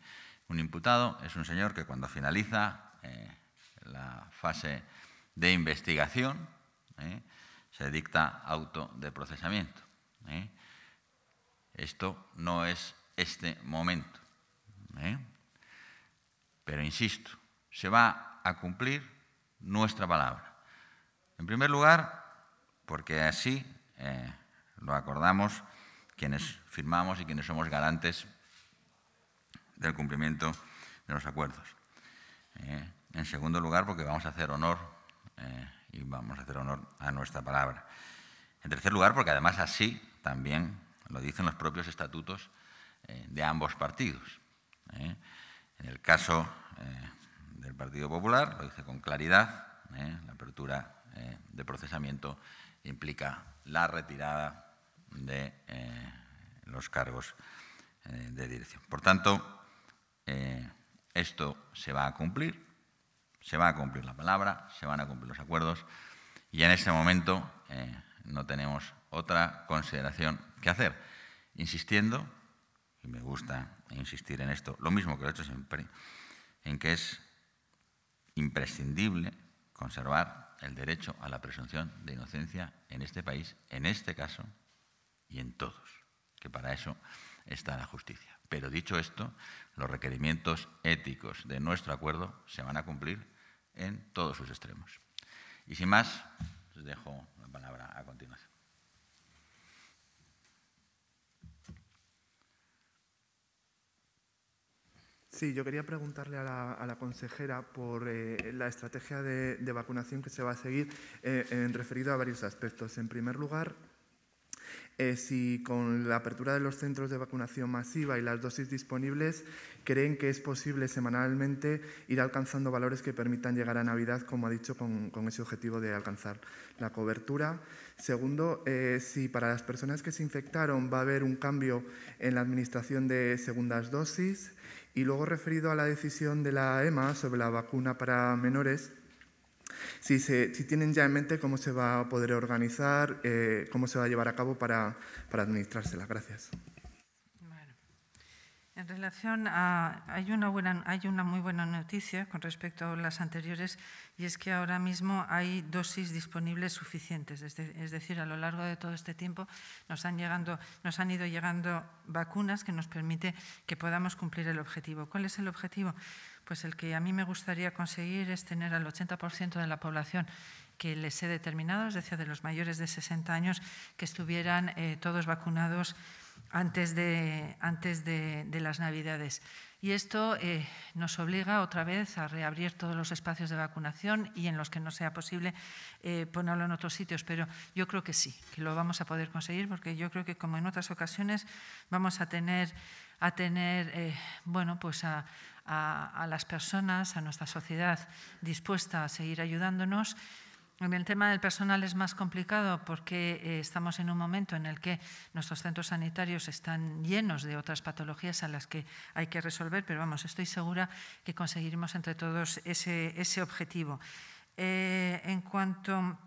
Un imputado es un señor que cuando finaliza eh, la fase de investigación ¿eh? se dicta auto de procesamiento. Esto no es este momento. Pero insisto, se va a cumplir nuestra palabra. En primer lugar, porque así eh, lo acordamos quienes firmamos y quienes somos garantes del cumplimiento de los acuerdos. Eh, en segundo lugar, porque vamos a hacer honor eh, y vamos a hacer honor a nuestra palabra. En tercer lugar, porque además así también lo dicen los propios estatutos de ambos partidos. En el caso del Partido Popular, lo dice con claridad, ¿eh? la apertura eh, de procesamiento implica la retirada de eh, los cargos de dirección. Por tanto, esto se va a cumplir, se va a cumplir la palabra, se van a cumplir los acuerdos y en este momento no tenemos otra consideración que hacer, insistiendo, y me gusta insistir en esto, lo mismo que lo he hecho siempre, en que es imprescindible conservar el derecho a la presunción de inocencia en este país, en este caso y en todos, que para eso está la justicia. Pero dicho esto, los requerimientos éticos de nuestro acuerdo se van a cumplir en todos sus extremos. Y sin más, os dejo la palabra a continuación. Sí, yo quería preguntarle a la, consejera por eh, la estrategia de, vacunación que se va a seguir eh, en referido a varios aspectos. En primer lugar, eh, si con la apertura de los centros de vacunación masiva y las dosis disponibles creen que es posible semanalmente ir alcanzando valores que permitan llegar a Navidad, como ha dicho, con, ese objetivo de alcanzar la cobertura. Segundo, si para las personas que se infectaron va a haber un cambio en la administración de segundas dosis. Y luego referido a la decisión de la EMA sobre la vacuna para menores, si, si tienen ya en mente cómo se va a poder organizar, eh, cómo se va a llevar a cabo para, para administrársela. Gracias. En relación a... Hay una, buena, hay una muy buena noticia con respecto a las anteriores y es que ahora mismo hay dosis disponibles suficientes. Es, decir, a lo largo de todo este tiempo nos han, llegando, nos han ido llegando vacunas que nos permite que podamos cumplir el objetivo. ¿Cuál es el objetivo? Pues el que a mí me gustaría conseguir es tener al 80% de la población que les he determinado, es decir, de los mayores de 60 años, que estuvieran eh, todos vacunados antes de, antes de, las Navidades. Y esto eh, nos obliga otra vez a reabrir todos los espacios de vacunación y en los que no sea posible eh, ponerlo en otros sitios. Pero yo creo que sí, que lo vamos a poder conseguir porque yo creo que como en otras ocasiones vamos a tener, a tener eh, bueno, pues a las personas, a nuestra sociedad dispuesta a seguir ayudándonos el tema del personal es más complicado porque eh, estamos en un momento en el que nuestros centros sanitarios están llenos de otras patologías a las que hay que resolver, pero vamos, estoy segura que conseguiremos entre todos ese, objetivo. Eh, en cuanto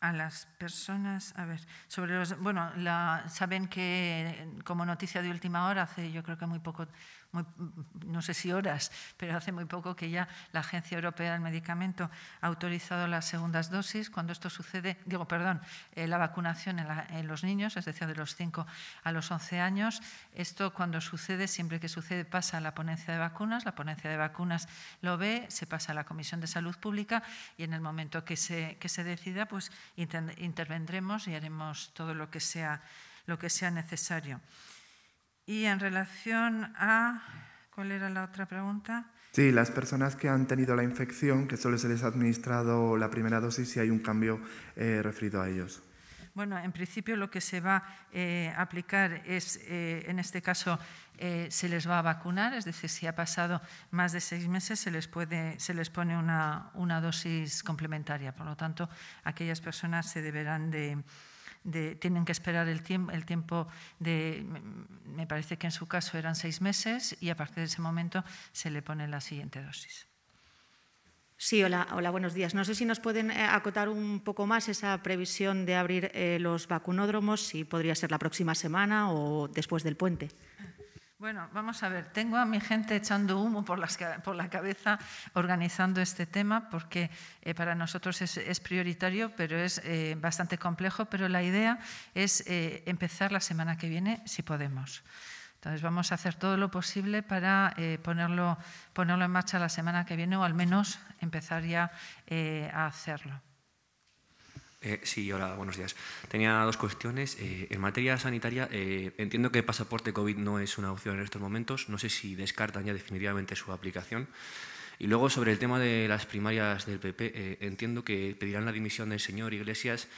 a las personas, a ver, sobre los, bueno, la, saben que como noticia de última hora, hace yo creo que muy poco no sé si horas, pero hace muy poco que ya la Agencia Europea del Medicamento ha autorizado las segundas dosis. Cuando esto sucede, digo, perdón, eh, la vacunación en, los niños, es decir, de los 5 a los 11 años. Esto cuando sucede, siempre que sucede, pasa a la ponencia de vacunas. La ponencia de vacunas lo ve, se pasa a la Comisión de Salud Pública y en el momento que se, que se decida, pues intervendremos y haremos todo lo que sea, lo que sea necesario. Y en relación a, ¿cuál era la otra pregunta? Sí, las personas que han tenido la infección, que solo se les ha administrado la primera dosis, si hay un cambio eh, referido a ellos. Bueno, en principio lo que se va eh, a aplicar es, eh, en este caso, se les va a vacunar, es decir, si ha pasado más de seis meses se les, puede, se les pone una, una dosis complementaria. Por lo tanto, aquellas personas se deberán de, tienen que esperar el, el tiempo de, me parece que en su caso eran seis meses, y a partir de ese momento se le pone la siguiente dosis. Sí, hola, hola, buenos días. No sé si nos pueden eh, acotar un poco más esa previsión de abrir eh, los vacunódromos, si podría ser la próxima semana o después del puente. Bueno, vamos a ver, tengo a mi gente echando humo por, las, por la cabeza organizando este tema porque eh, para nosotros es, prioritario, pero es eh, bastante complejo, pero la idea es eh, empezar la semana que viene si podemos. Entonces vamos a hacer todo lo posible para ponerlo, ponerlo en marcha la semana que viene o al menos empezar ya a hacerlo. Eh, sí, hola, buenos días. Tenía dos cuestiones. Eh, en materia sanitaria, eh, entiendo que el pasaporte COVID no es una opción en estos momentos. No sé si descartan ya definitivamente su aplicación. Y luego, sobre el tema de las primarias del PP, entiendo que pedirán la dimisión del señor Iglesias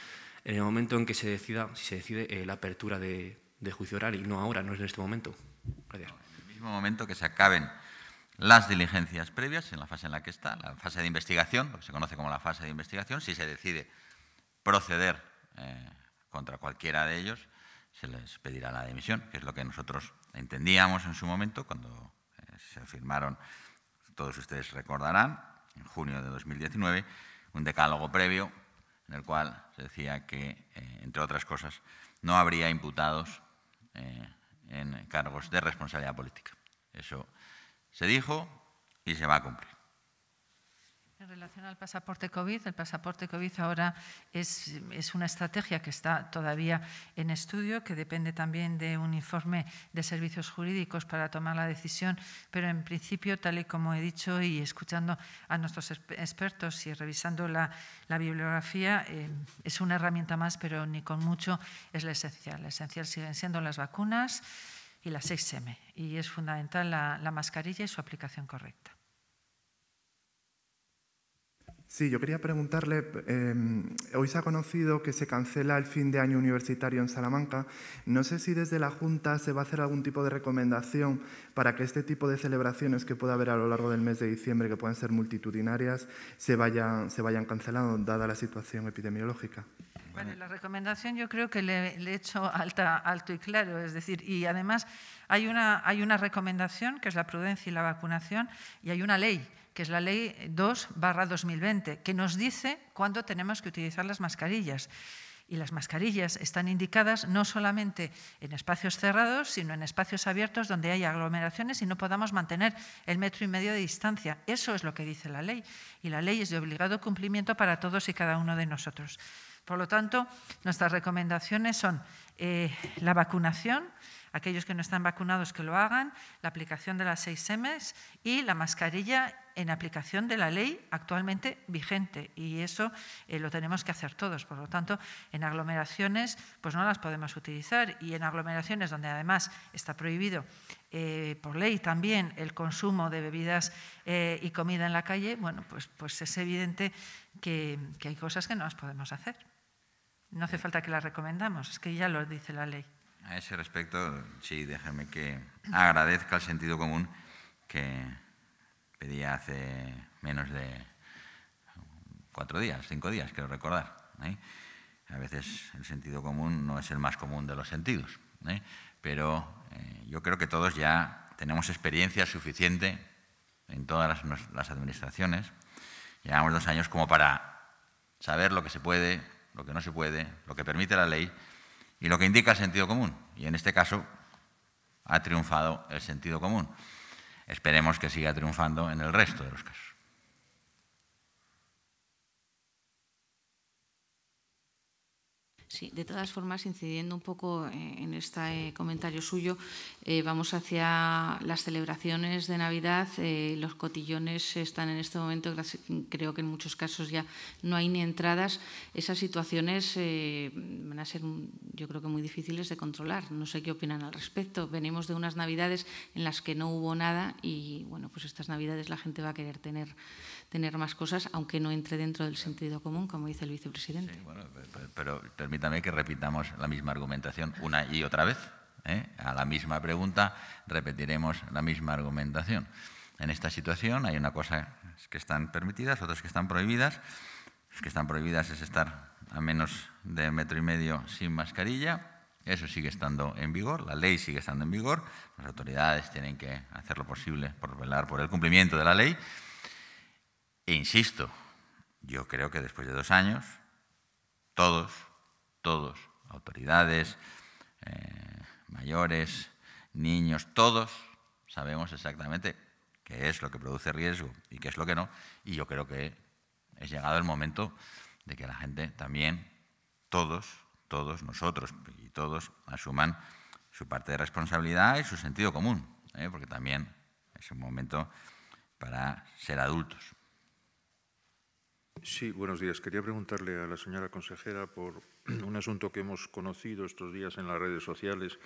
en el momento en que se decida, si se decide la apertura de, de juicio oral, y no ahora, no es en este momento. Gracias. En el mismo momento que se acaben las diligencias previas, en la fase en la que está, la fase de investigación, lo que se conoce como la fase de investigación, si se decide proceder eh, contra cualquiera de ellos, se les pedirá la dimisión, que es lo que nosotros entendíamos en su momento cuando eh, se firmaron, todos ustedes recordarán, en junio de 2019, un decálogo previo en el cual se decía que, eh, entre otras cosas, no habría imputados en cargos de responsabilidad política. Eso se dijo y se va a cumplir relación al pasaporte COVID, el pasaporte COVID ahora es, es, una estrategia que está todavía en estudio, que depende también de un informe de servicios jurídicos para tomar la decisión, pero en principio, tal y como he dicho y escuchando a nuestros expertos y revisando la, bibliografía, eh, es una herramienta más, pero ni con mucho es la esencial. La esencial siguen siendo las vacunas y las XM, y es fundamental la mascarilla y su aplicación correcta. Sí, yo quería preguntarle, em, hoy se ha conocido que se cancela el fin de año universitario en Salamanca. No sé si desde la Junta se va a hacer algún tipo de recomendación para que este tipo de celebraciones que pueda haber a lo largo del mes de diciembre, que puedan ser multitudinarias, se vayan, se vayan cancelando, dada la situación epidemiológica. Bueno, la recomendación yo creo que le, he hecho alto y claro, es decir, y además hay una, hay una recomendación que es la prudencia y la vacunación y hay una ley que es la ley 2 2020, que nos dice cuándo tenemos que utilizar las mascarillas. Y las mascarillas están indicadas no solamente en espacios cerrados, sino en espacios abiertos donde hay aglomeraciones y no podamos mantener el metro y medio de distancia. Eso es lo que dice la ley. Y la ley es de obligado cumplimiento para todos y cada uno de nosotros. Por lo tanto, nuestras recomendaciones son eh, la vacunación, aquellos que no están vacunados que lo hagan, la aplicación de las 6 m y la mascarilla en aplicación de la ley actualmente vigente y eso eh, lo tenemos que hacer todos. Por lo tanto, en aglomeraciones pues no las podemos utilizar y en aglomeraciones donde además está prohibido eh, por ley también el consumo de bebidas eh, y comida en la calle, bueno, pues, pues es evidente que, que hay cosas que no las podemos hacer. No hace falta que las recomendamos, es que ya lo dice la ley. A ese respecto, sí, déjeme que agradezca el sentido común que día hace menos de cuatro días, cinco días, quiero recordar. ¿eh? A veces el sentido común no es el más común de los sentidos, ¿eh? pero eh, yo creo que todos ya tenemos experiencia suficiente en todas las, las, administraciones. Llevamos dos años como para saber lo que se puede, lo que no se puede, lo que permite la ley y lo que indica el sentido común. Y en este caso ha triunfado el sentido común. Esperemos que siga triunfando en el resto de los casos. Sí, de todas formas, incidiendo un poco eh, en este comentario suyo, eh, vamos hacia las celebraciones de Navidad. Eh, los cotillones están en este momento, creo que en muchos casos ya no hay ni entradas. Esas situaciones van a ser, yo creo que muy difíciles de controlar. No sé qué opinan al respecto. Venimos de unas Navidades en las que no hubo nada y, bueno, pues estas Navidades la gente va a querer tener tener más cosas, aunque no entre dentro del sentido común, como dice el vicepresidente. pero, permítame que repitamos la misma argumentación una y otra vez. ¿eh? A la misma pregunta repetiremos la misma argumentación. En esta situación hay una cosa que están permitidas, otras que están prohibidas. Las que están prohibidas es estar a menos de metro y medio sin mascarilla. Eso sigue estando en vigor, la ley sigue estando en vigor. Las autoridades tienen que hacer lo posible por velar por el cumplimiento de la ley. E insisto, yo creo que después de dos años, todos, todos, autoridades, eh, mayores, niños, todos sabemos exactamente qué es lo que produce riesgo y qué es lo que no. Y yo creo que es llegado el momento de que la gente también, todos, todos nosotros y todos asuman su parte de responsabilidad y su sentido común, ¿eh? porque también es un momento para ser adultos. Sí, buenos días. Quería preguntarle a la señora consejera por un asunto que hemos conocido estos días en las redes sociales,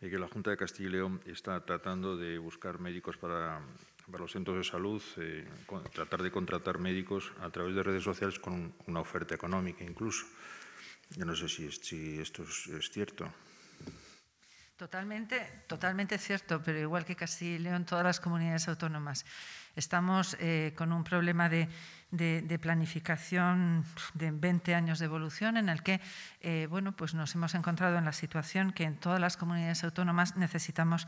de que la Junta de Castilla y León está tratando de buscar médicos para, para los centros de salud, eh, tratar de contratar médicos a través de redes sociales con una oferta económica incluso. Yo no sé si, si esto es, cierto. Totalmente, totalmente cierto, pero igual que Castilla y León, todas las comunidades autónomas. Estamos eh, con un problema de de, planificación de 20 años de evolución en el que eh, bueno, pues nos hemos encontrado en la situación que en todas las comunidades autónomas necesitamos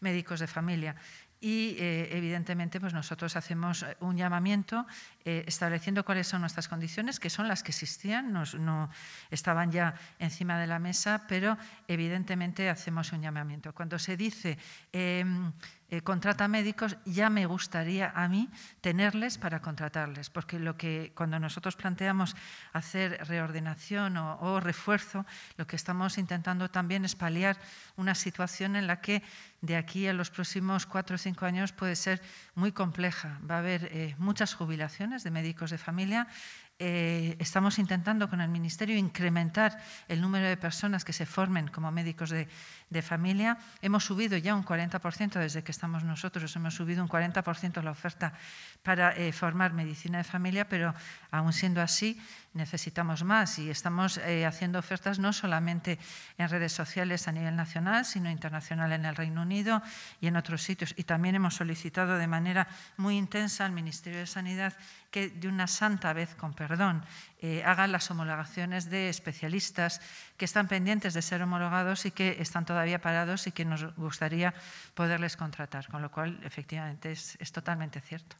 médicos de familia. Y eh, evidentemente pues nosotros hacemos eh, un llamamiento estableciendo cuáles son nuestras condiciones, que son las que existían, nos, no estaban ya encima de la mesa, pero evidentemente hacemos un llamamiento. Cuando se dice em, eh, contrata médicos, ya me gustaría a mí tenerles para contratarles, porque lo que cuando nosotros planteamos hacer reordenación o, refuerzo, lo que estamos intentando también es paliar una situación en la que de aquí a los próximos cuatro o cinco años puede ser muy compleja. Va a haber eh, muchas jubilaciones de médicos de familia. Eh, estamos intentando con el Ministerio incrementar el número de personas que se formen como médicos de, de familia. Hemos subido ya un 40%, desde que estamos nosotros hemos subido un 40% la oferta para eh, formar medicina de familia, pero aún siendo así necesitamos más y estamos eh, haciendo ofertas no solamente en redes sociales a nivel nacional, sino internacional en el Reino Unido y en otros sitios. Y también hemos solicitado de manera muy intensa al Ministerio de Sanidad que de una santa vez, con perdón, eh, hagan las homologaciones de especialistas que están pendientes de ser homologados y que están todavía parados y que nos gustaría poderles contratar, con lo cual efectivamente es totalmente cierto.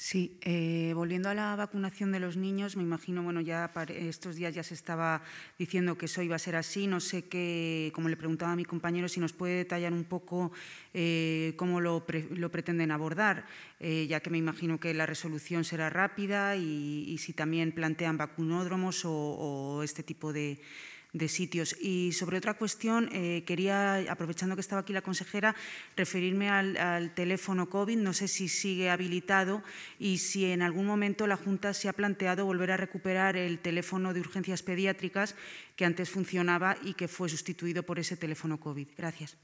Sí, eh, volviendo a la vacunación de los niños, me imagino, bueno, ya estos días ya se estaba diciendo que eso iba a ser así. No sé qué, como le preguntaba a mi compañero, si nos puede detallar un poco eh, cómo lo, lo, pretenden abordar, eh, ya que me imagino que la resolución será rápida y, si también plantean vacunódromos o este tipo de, de sitios. Y sobre otra cuestión, eh, quería, aprovechando que estaba aquí la consejera, referirme al, al, teléfono COVID. No sé si sigue habilitado y si en algún momento la Junta se ha planteado volver a recuperar el teléfono de urgencias pediátricas que antes funcionaba y que fue sustituido por ese teléfono COVID. Gracias.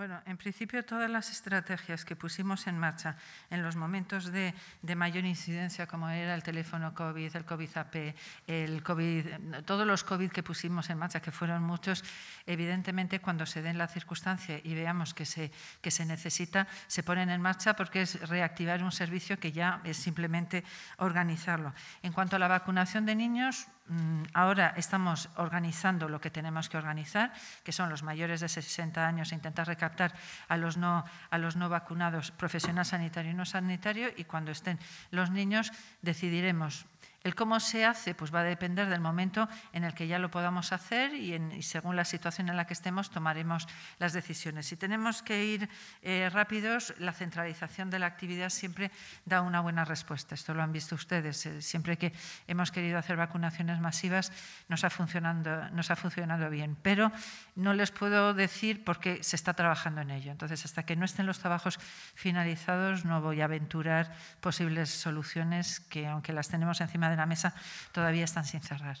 Bueno, en principio todas las estrategias que pusimos en marcha en los momentos de, mayor incidencia, como era el teléfono COVID, el COVID-AP, el COVID, todos los COVID que pusimos en marcha, que fueron muchos, evidentemente cuando se den la circunstancia y veamos que se, que se necesita, se ponen en marcha porque es reactivar un servicio que ya es simplemente organizarlo. En cuanto a la vacunación de niños, Mm, ahora estamos organizando lo que tenemos que organizar, que son los mayores de 60 años, e intentar recaptar a los no, a los no vacunados, profesional sanitario y no sanitario, y cuando estén los niños decidiremos el cómo se hace pues va a depender del momento en el que ya lo podamos hacer y, según la situación en la que estemos tomaremos las decisiones. Si tenemos que ir eh, rápidos, la centralización de la actividad siempre da una buena respuesta. Esto lo han visto ustedes. Eh, siempre que hemos querido hacer vacunaciones masivas nos ha, funcionado bien. Pero no les puedo decir por qué se está trabajando en ello. Entonces, hasta que no estén los trabajos finalizados, no voy a aventurar posibles soluciones que, aunque las tenemos encima de la mesa todavía están sin cerrar.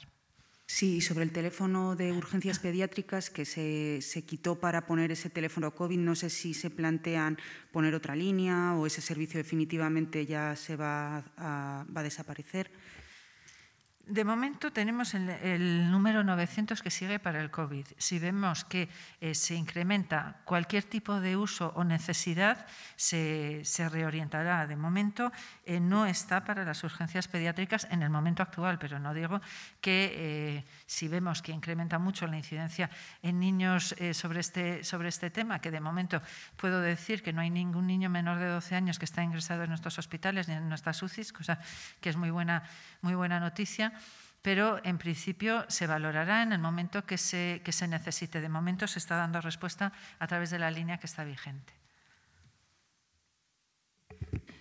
Sí, sobre el teléfono de urgencias pediátricas que se, quitó para poner ese teléfono COVID, no sé si se plantean poner otra línea o ese servicio definitivamente ya se va va a desaparecer. De momento tenemos el, número 900 que sigue para el COVID. Si vemos que eh, se incrementa cualquier tipo de uso o necesidad, se, reorientará. De momento eh, no está para las urgencias pediátricas en el momento actual, pero no digo que eh, si vemos que incrementa mucho la incidencia en niños sobre, este, sobre este tema, que de momento puedo decir que no hay ningún niño menor de 12 años que está ingresado en nuestros hospitales ni en nuestras UCIs, cosa que es muy buena, muy buena noticia pero en principio se valorará en el momento que se, que se necesite. De momento se está dando respuesta a través de la línea que está vigente.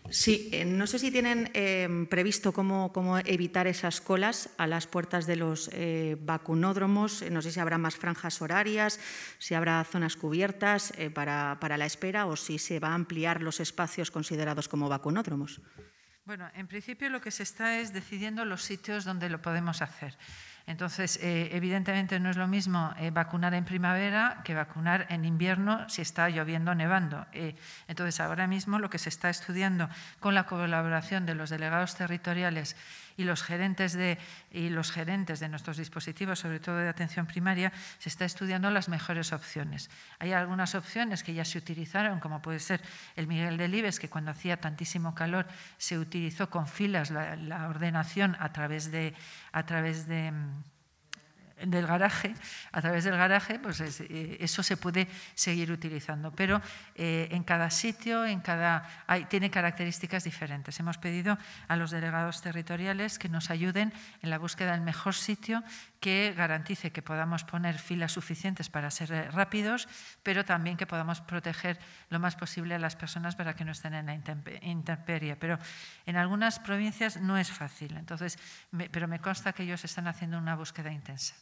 Sí, eh, no sé si tienen eh, previsto cómo, cómo, evitar esas colas a las puertas de los eh, vacunódromos. No sé si habrá más franjas horarias, si habrá zonas cubiertas para, para la espera o si se va a ampliar los espacios considerados como vacunódromos. Bueno, en principio lo que se está es decidiendo los sitios donde lo podemos hacer. Entonces, eh, evidentemente no es lo mismo eh, vacunar en primavera que vacunar en invierno si está lloviendo o nevando. Eh, entonces, ahora mismo lo que se está estudiando con la colaboración de los delegados territoriales y los gerentes de, los gerentes de nuestros dispositivos, sobre todo de atención primaria, se está estudiando las mejores opciones. Hay algunas opciones que ya se utilizaron, como puede ser el Miguel de Libes, que cuando hacía tantísimo calor se utilizó con filas la, la ordenación a través de... A través de mm, del garaje, a través del garaje, pues eh, eso se puede seguir utilizando. Pero eh, en cada sitio, en cada, hay, tiene características diferentes. Hemos pedido a los delegados territoriales que nos ayuden en la búsqueda del mejor sitio que garantice que podamos poner filas suficientes para ser eh, rápidos, pero también que podamos proteger lo más posible a las personas para que no estén en la intemperie. Pero en algunas provincias no es fácil, entonces, pero me consta que ellos están haciendo una búsqueda intensa.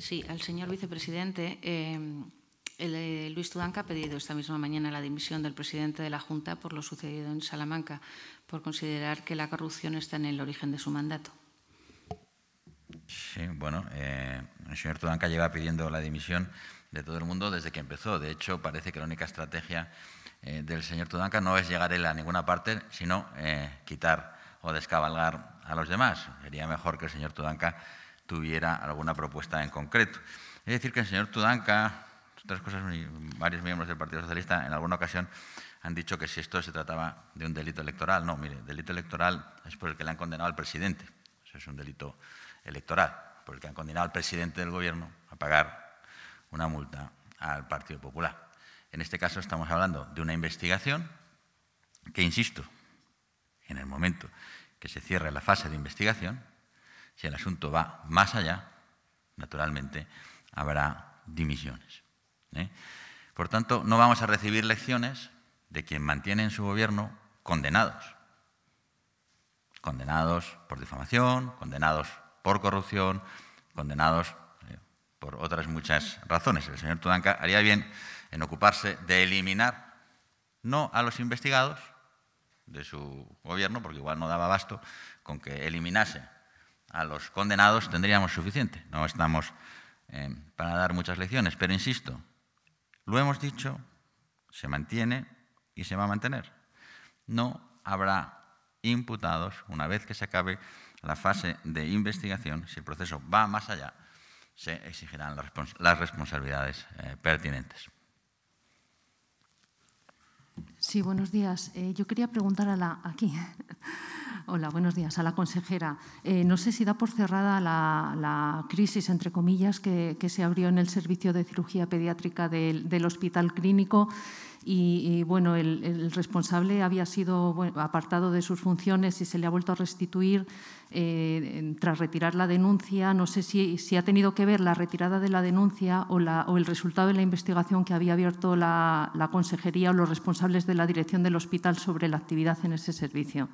Sí, al señor vicepresidente. Em, eh, Luis Tudanca ha pedido esta misma mañana la dimisión del presidente de la Junta por lo sucedido en Salamanca, por considerar que la corrupción está en el origen de su mandato. Sí, bueno, eh, el señor Tudanca lleva pidiendo la dimisión de todo el mundo desde que empezó. De hecho, parece que la única estrategia eh, del señor Tudanca no es llegar él a ninguna parte, sino quitar o descabalgar a los demás. Sería mejor que el señor Tudanca tuviera alguna propuesta en concreto. Es decir, que el señor Tudanca, otras cosas, varios miembros del Partido Socialista en alguna ocasión han dicho que si esto se trataba de un delito electoral, no, mire, delito electoral es por el que le han condenado al presidente. Eso es un delito electoral, por el que han condenado al presidente del gobierno a pagar una multa al Partido Popular. En este caso estamos hablando de una investigación que, insisto, en el momento que se cierre la fase de investigación, si el asunto va más allá, naturalmente habrá dimisiones. ¿eh? Por tanto, no vamos a recibir lecciones de quien mantiene en su gobierno condenados. Condenados por difamación, condenados por corrupción, condenados eh, por otras muchas razones. El señor Tudanca haría bien en ocuparse de eliminar no a los investigados de su gobierno, porque igual no daba abasto, con que eliminase a los condenados tendríamos suficiente. No estamos eh, para dar muchas lecciones, pero insisto, lo hemos dicho, se mantiene y se va a mantener. No habrá imputados una vez que se acabe la fase de investigación. Si el proceso va más allá, se exigirán las, responsabilidades eh, pertinentes. Sí, buenos días. Eh, yo quería preguntar a la aquí. Hola, buenos días. A la consejera. Eh, no sé si da por cerrada la, crisis, entre comillas, que, se abrió en el servicio de cirugía pediátrica del Hospital Clínico y, bueno, el, responsable había sido apartado de sus funciones y se le ha vuelto a restituir eh, tras retirar la denuncia. No sé si, ha tenido que ver la retirada de la denuncia o, el resultado de la investigación que había abierto la, consejería o los responsables de la dirección del hospital sobre la actividad en ese servicio.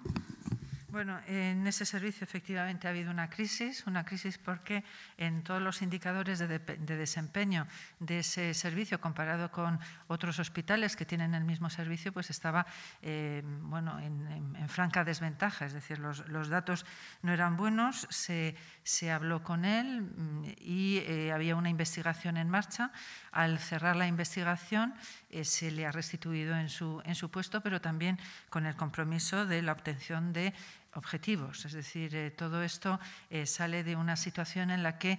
Bueno, en ese servicio efectivamente ha habido una crisis, una crisis porque en todos los indicadores de, desempeño de ese servicio comparado con otros hospitales que tienen el mismo servicio, pues estaba eh, bueno, en, franca desventaja, es decir, los, datos no eran buenos, se, se habló con él mm, y eh, había una investigación en marcha. Al cerrar la investigación, eh, se le ha restituido en su, en su puesto, pero también con el compromiso de la obtención de objetivos. Es decir, eh, todo esto eh, sale de una situación en la que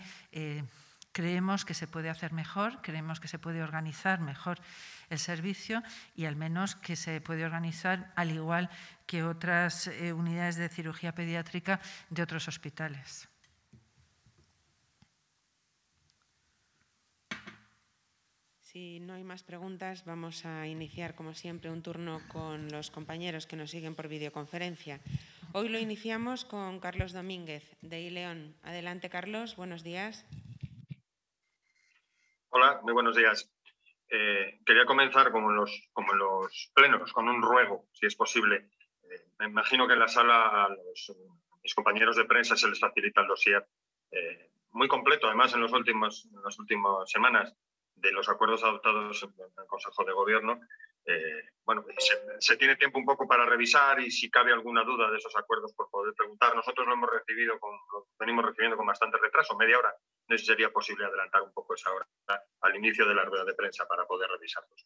creemos que se puede hacer mejor, creemos que se puede organizar mejor el servicio y al menos que se puede organizar al igual que otras unidades de cirugía pediátrica de otros hospitales. Si no hay más preguntas, vamos a iniciar, como siempre, un turno con los compañeros que nos siguen por videoconferencia. Hoy lo iniciamos con Carlos Domínguez, de ILEON. Adelante, Carlos. Buenos días. Hola, muy buenos días. Eh, quería comenzar, como en, los, plenos, con un ruego, si es posible. Eh, me imagino que en la sala a, mis compañeros de prensa se les facilita el dossier eh, muy completo, además, en, los últimos, en las últimas semanas de los acuerdos adoptados en el Consejo de Gobierno, eh, bueno, se, tiene tiempo un poco para revisar y si cabe alguna duda de esos acuerdos por poder preguntar. Nosotros lo hemos recibido con, lo venimos recibiendo con bastante retraso, media hora. No sería posible adelantar un poco esa hora al inicio de la rueda de prensa para poder revisarlos.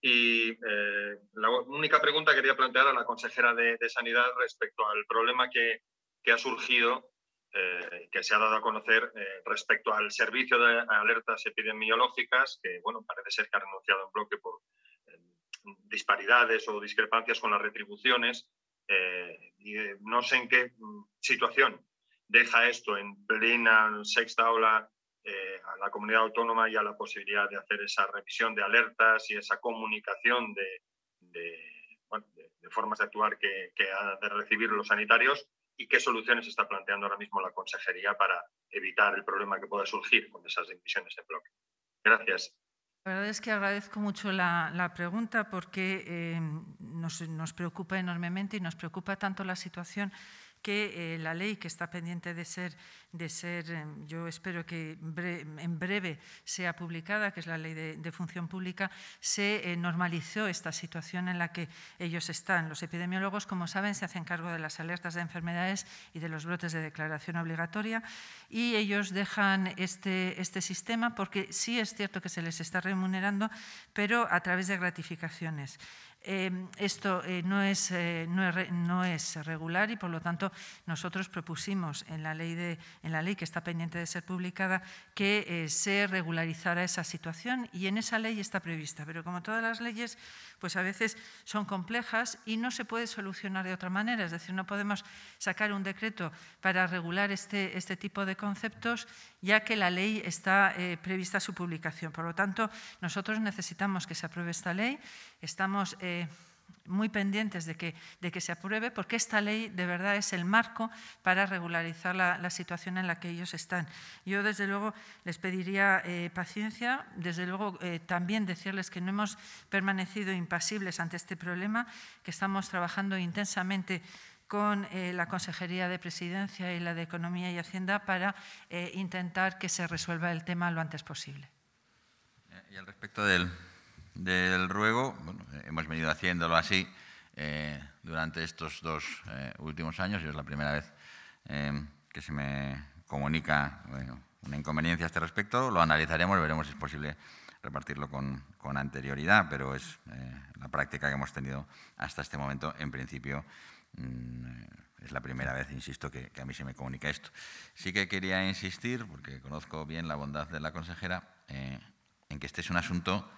Y eh, la única pregunta que quería plantear a la consejera de, Sanidad respecto al problema que, que ha surgido eh, que se ha dado a conocer eh, respecto al servicio de alertas epidemiológicas, que bueno, parece ser que ha renunciado en bloque por eh, disparidades o discrepancias con las retribuciones. y no sé en qué mm, situación deja esto en plena sexta ola a la comunidad autónoma y a la posibilidad de hacer esa revisión de alertas y esa comunicación de, formas de actuar que, que han de recibir los sanitarios y qué soluciones está planteando ahora mismo la consejería para evitar el problema que pueda surgir con esas decisiones en bloque. Gracias. La verdad es que agradezco mucho la, pregunta porque eh, nos, nos preocupa enormemente y nos preocupa tanto la situación que eh, la ley que está pendiente de ser, de ser em, yo espero que en breve sea publicada, que es la ley de, función pública, se eh, normalizó esta situación en la que ellos están. Los epidemiólogos, como saben, se hacen cargo de las alertas de enfermedades y de los brotes de declaración obligatoria y ellos dejan este, este sistema porque sí es cierto que se les está remunerando, pero a través de gratificaciones. Em, esto eh, eh, no, es, regular y, por lo tanto, nosotros propusimos en la ley, de, en la ley que está pendiente de ser publicada que eh, se regularizara esa situación y en esa ley está prevista. Pero como todas las leyes, pues a veces son complejas y no se puede solucionar de otra manera. Es decir, no podemos sacar un decreto para regular este, este tipo de conceptos ya que la ley está eh, prevista su publicación. Por lo tanto, nosotros necesitamos que se apruebe esta ley. Estamos... Eh, muy pendientes de que, de que, se apruebe, porque esta ley de verdad es el marco para regularizar la, la situación en la que ellos están. Yo, desde luego, les pediría eh, paciencia, desde luego eh, también decirles que no hemos permanecido impasibles ante este problema, que estamos trabajando intensamente con eh, la Consejería de Presidencia y la de Economía y Hacienda para intentar que se resuelva el tema lo antes posible. Y al respecto del, del ruego, eh, hemos venido haciéndolo así eh, durante estos dos eh, últimos años y es la primera vez que se me comunica una inconveniencia a este respecto. Lo analizaremos, veremos si es posible repartirlo con, anterioridad, pero es la práctica que hemos tenido hasta este momento. En principio, mm, es la primera vez, insisto, que, que, a mí se me comunica esto. Sí que quería insistir, porque conozco bien la bondad de la consejera, en que este es un asunto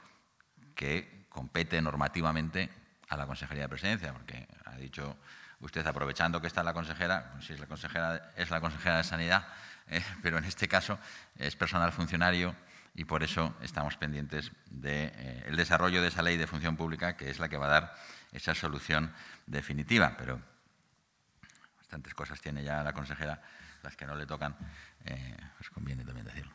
que compete normativamente a la Consejería de Presidencia, porque ha dicho usted, aprovechando que está la consejera, si es la consejera, es la consejera de Sanidad, eh, pero en este caso es personal funcionario y por eso estamos pendientes del eh, desarrollo de esa ley de función pública, que es la que va a dar esa solución definitiva. Pero bastantes cosas tiene ya la consejera, las que no le tocan, eh, pues conviene también decirlo.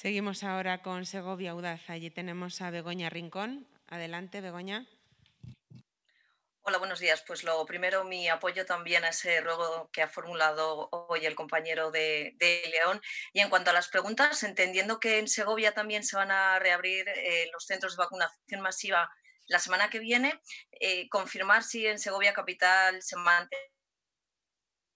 Seguimos ahora con Segovia Audaz. Allí tenemos a Begoña Rincón. Adelante, Begoña. Hola, buenos días. Pues lo primero, mi apoyo también a ese ruego que ha formulado hoy el compañero de, León. Y en cuanto a las preguntas, entendiendo que en Segovia también se van a reabrir eh, los centros de vacunación masiva la semana que viene, eh, confirmar si en Segovia Capital se mantiene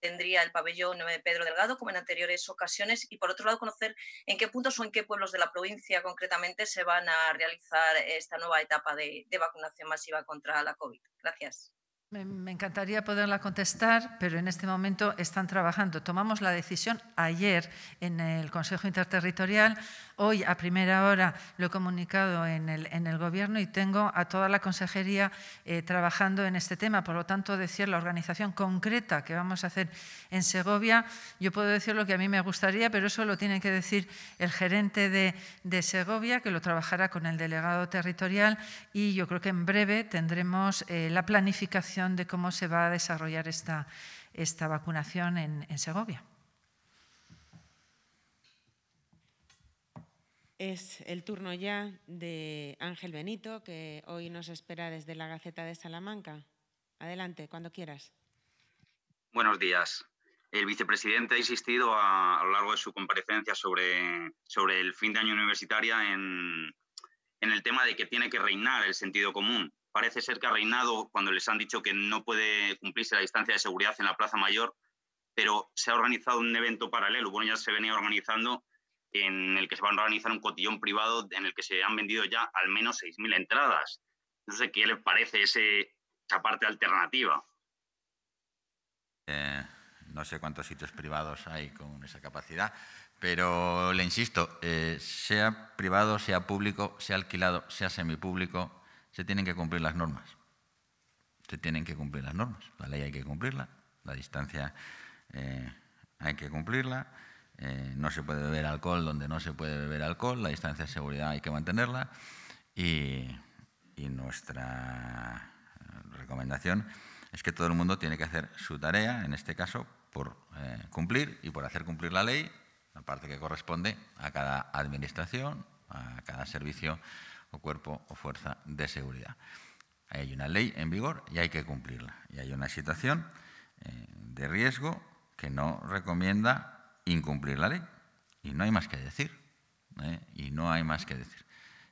tendría el pabellón de Pedro Delgado, como en anteriores ocasiones, y por otro lado conocer en qué puntos o en qué pueblos de la provincia concretamente se van a realizar esta nueva etapa de, de vacunación masiva contra la COVID. Gracias. Me encantaría poderla contestar, pero en este momento están trabajando. Tomamos la decisión ayer en el Consejo Interterritorial Hoy a primera hora lo he comunicado en el, en el Gobierno y tengo a toda la consejería eh, trabajando en este tema. Por lo tanto, decir la organización concreta que vamos a hacer en Segovia, yo puedo decir lo que a mí me gustaría, pero eso lo tiene que decir el gerente de, Segovia, que lo trabajará con el delegado territorial y yo creo que en breve tendremos eh, la planificación de cómo se va a desarrollar esta, vacunación en Segovia. Es el turno ya de Ángel Benito, que hoy nos espera desde la Gaceta de Salamanca. Adelante, cuando quieras. Buenos días. El vicepresidente ha insistido a, lo largo de su comparecencia sobre, sobre el fin de año universitaria en, en el tema de que tiene que reinar el sentido común. Parece ser que ha reinado cuando les han dicho que no puede cumplirse la distancia de seguridad en la Plaza Mayor, pero se ha organizado un evento paralelo. Bueno, ya se venía organizando en el que se va a organizar un cotillón privado en el que se han vendido ya al menos 6.000 entradas. No sé qué les parece esa parte alternativa. Eh, no sé cuántos sitios privados hay con esa capacidad, pero le insisto, eh, sea privado, sea público, sea alquilado, sea semipúblico, se tienen que cumplir las normas. Se tienen que cumplir las normas. La ley hay que cumplirla, la distancia eh, hay que cumplirla eh, no se puede beber alcohol donde no se puede beber alcohol, la distancia de seguridad hay que mantenerla y, nuestra recomendación es que todo el mundo tiene que hacer su tarea, en este caso, por eh, cumplir y por hacer cumplir la ley, la parte que corresponde a cada administración, a cada servicio o cuerpo o fuerza de seguridad. Hay una ley en vigor y hay que cumplirla. Y hay una situación eh, de riesgo que no recomienda incumplir la ley. Y no hay más que decir. ¿eh? Y no hay más que decir.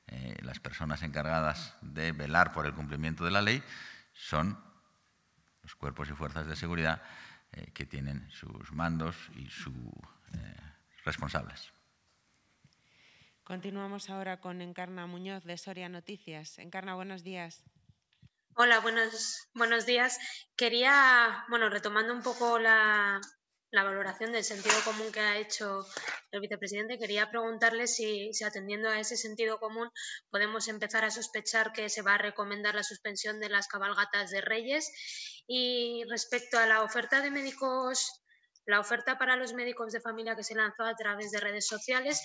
Eh, las personas encargadas de velar por el cumplimiento de la ley son los cuerpos y fuerzas de seguridad eh, que tienen sus mandos y sus responsables. Continuamos ahora con Encarna Muñoz de Soria Noticias. Encarna, buenos días. Hola, buenos, buenos días. Quería, bueno, retomando un poco la, la valoración del sentido común que ha hecho el vicepresidente. Quería preguntarle si, atendiendo a ese sentido común podemos empezar a sospechar que se va a recomendar la suspensión de las cabalgatas de Reyes. Y respecto a la oferta de médicos, la oferta para los médicos de familia que se lanzó a través de redes sociales,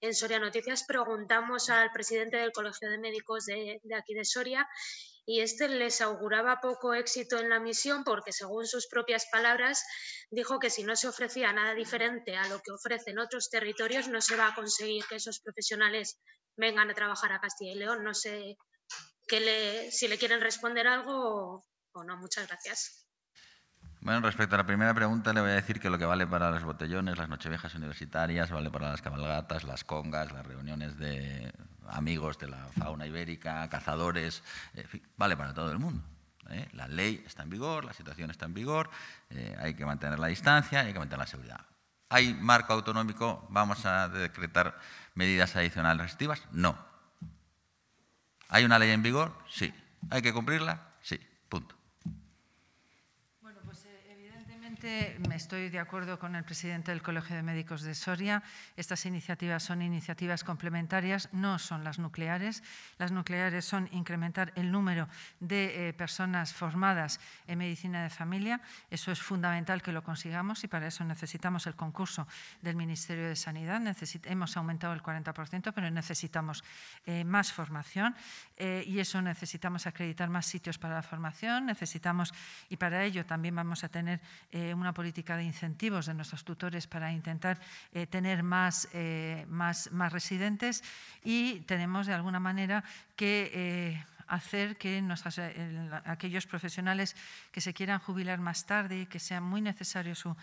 en Soria Noticias preguntamos al presidente del Colegio de Médicos de, de aquí de Soria y este les auguraba poco éxito en la misión porque, según sus propias palabras, dijo que si no se ofrecía nada diferente a lo que ofrecen otros territorios, no se va a conseguir que esos profesionales vengan a trabajar a Castilla y León. No sé si le quieren responder algo o no. Muchas gracias. Bueno, respecto a la primera pregunta, le voy a decir que lo que vale para los botellones, las nochevejas universitarias, vale para las cabalgatas, las congas, las reuniones de amigos de la fauna ibérica, cazadores, vale para todo el mundo. ¿eh? La ley está en vigor, la situación está en vigor, eh, hay que mantener la distancia, hay que mantener la seguridad. ¿Hay marco autonómico? ¿Vamos a decretar medidas adicionales restrictivas? No. ¿Hay una ley en vigor? Sí. ¿Hay que cumplirla? Sí. Punto. Me estoy de acuerdo con el presidente del Colegio de Médicos de Soria. Estas iniciativas son iniciativas complementarias, no son las nucleares. Las nucleares son incrementar el número de eh, personas formadas en medicina de familia. Eso es fundamental que lo consigamos y para eso necesitamos el concurso del Ministerio de Sanidad. hemos aumentado el 40%, pero necesitamos eh, más formación eh, y eso necesitamos acreditar más sitios para la formación. Necesitamos, y para ello también vamos a tener eh, una política de incentivos de nuestros tutores para intentar eh, tener más, eh, más, más, residentes y tenemos de alguna manera que hacer que aquellos profesionales que se quieran jubilar más tarde y que sea muy necesario su,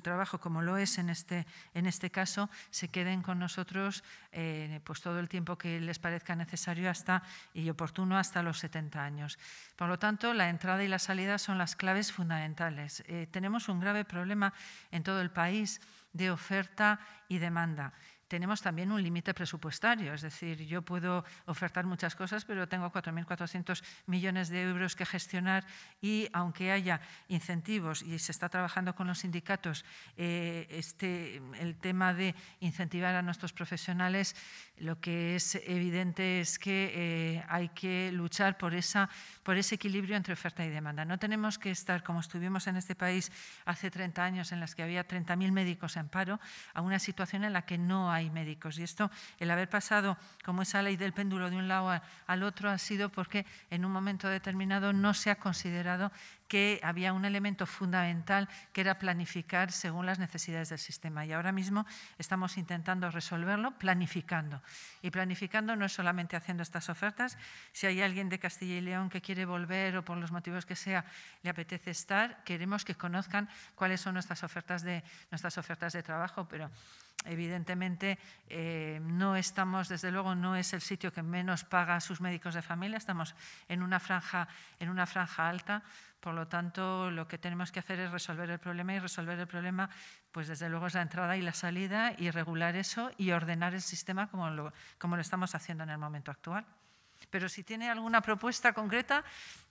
trabajo, como lo es en este, en este caso, se queden con nosotros eh, pues todo el tiempo que les parezca necesario hasta, y oportuno hasta los 70 años. Por lo tanto, la entrada y la salida son las claves fundamentales. Eh, tenemos un grave problema en todo el país de oferta y demanda tenemos también un límite presupuestario, es decir, yo puedo ofertar muchas cosas, pero tengo 4.400 millones de euros que gestionar y aunque haya incentivos y se está trabajando con los sindicatos eh, este, el tema de incentivar a nuestros profesionales, lo que es evidente es que eh, hay que luchar por, esa, por ese equilibrio entre oferta y demanda. No tenemos que estar como estuvimos en este país hace 30 años en las que había 30.000 médicos en paro, a una situación en la que no hay médicos. Y esto, el haber pasado como esa ley del péndulo de un lado al otro, ha sido porque en un momento determinado no se ha considerado que había un elemento fundamental que era planificar según las necesidades del sistema. Y ahora mismo estamos intentando resolverlo planificando. Y planificando no es solamente haciendo estas ofertas. Si hay alguien de Castilla y León que quiere volver o por los motivos que sea le apetece estar, queremos que conozcan cuáles son nuestras ofertas de, nuestras ofertas de trabajo, pero evidentemente eh, no estamos, desde luego, no es el sitio que menos paga a sus médicos de familia, estamos en una franja, en una franja alta. Por lo tanto, lo que tenemos que hacer es resolver el problema y resolver el problema, pues desde luego es la entrada y la salida y regular eso y ordenar el sistema como lo estamos haciendo en el momento actual. Pero si tiene alguna propuesta concreta,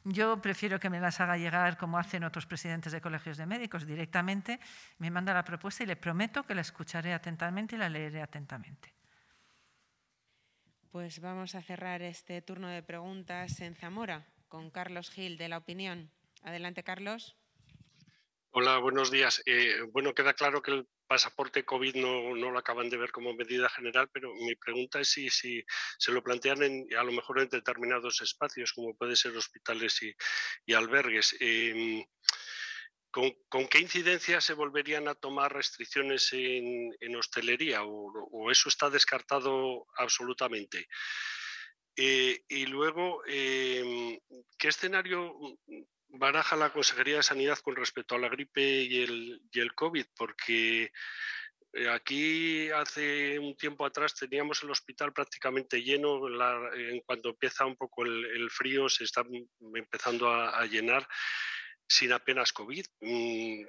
yo prefiero que me las haga llegar, como hacen otros presidentes de colegios de médicos, directamente. Me manda la propuesta y le prometo que la escucharé atentamente y la leeré atentamente. Pues vamos a cerrar este turno de preguntas en Zamora con Carlos Gil de La Opinión. Adelante, Carlos. Hola, buenos días. Eh, bueno, queda claro que el pasaporte COVID no, lo acaban de ver como medida general, pero mi pregunta es si, se lo plantean a lo mejor en determinados espacios, como pueden ser hospitales y, albergues. Em, ¿con, qué incidencia se volverían a tomar restricciones en, hostelería o, eso está descartado absolutamente? Eh, y luego, em, ¿qué escenario baraja la Consejería de Sanidad con respecto a la gripe y el, COVID? Porque eh, Aquí hace un tiempo atrás teníamos el hospital prácticamente lleno. en cuanto empieza un poco el, frío, se está empezando a, llenar sin apenas COVID. Mm,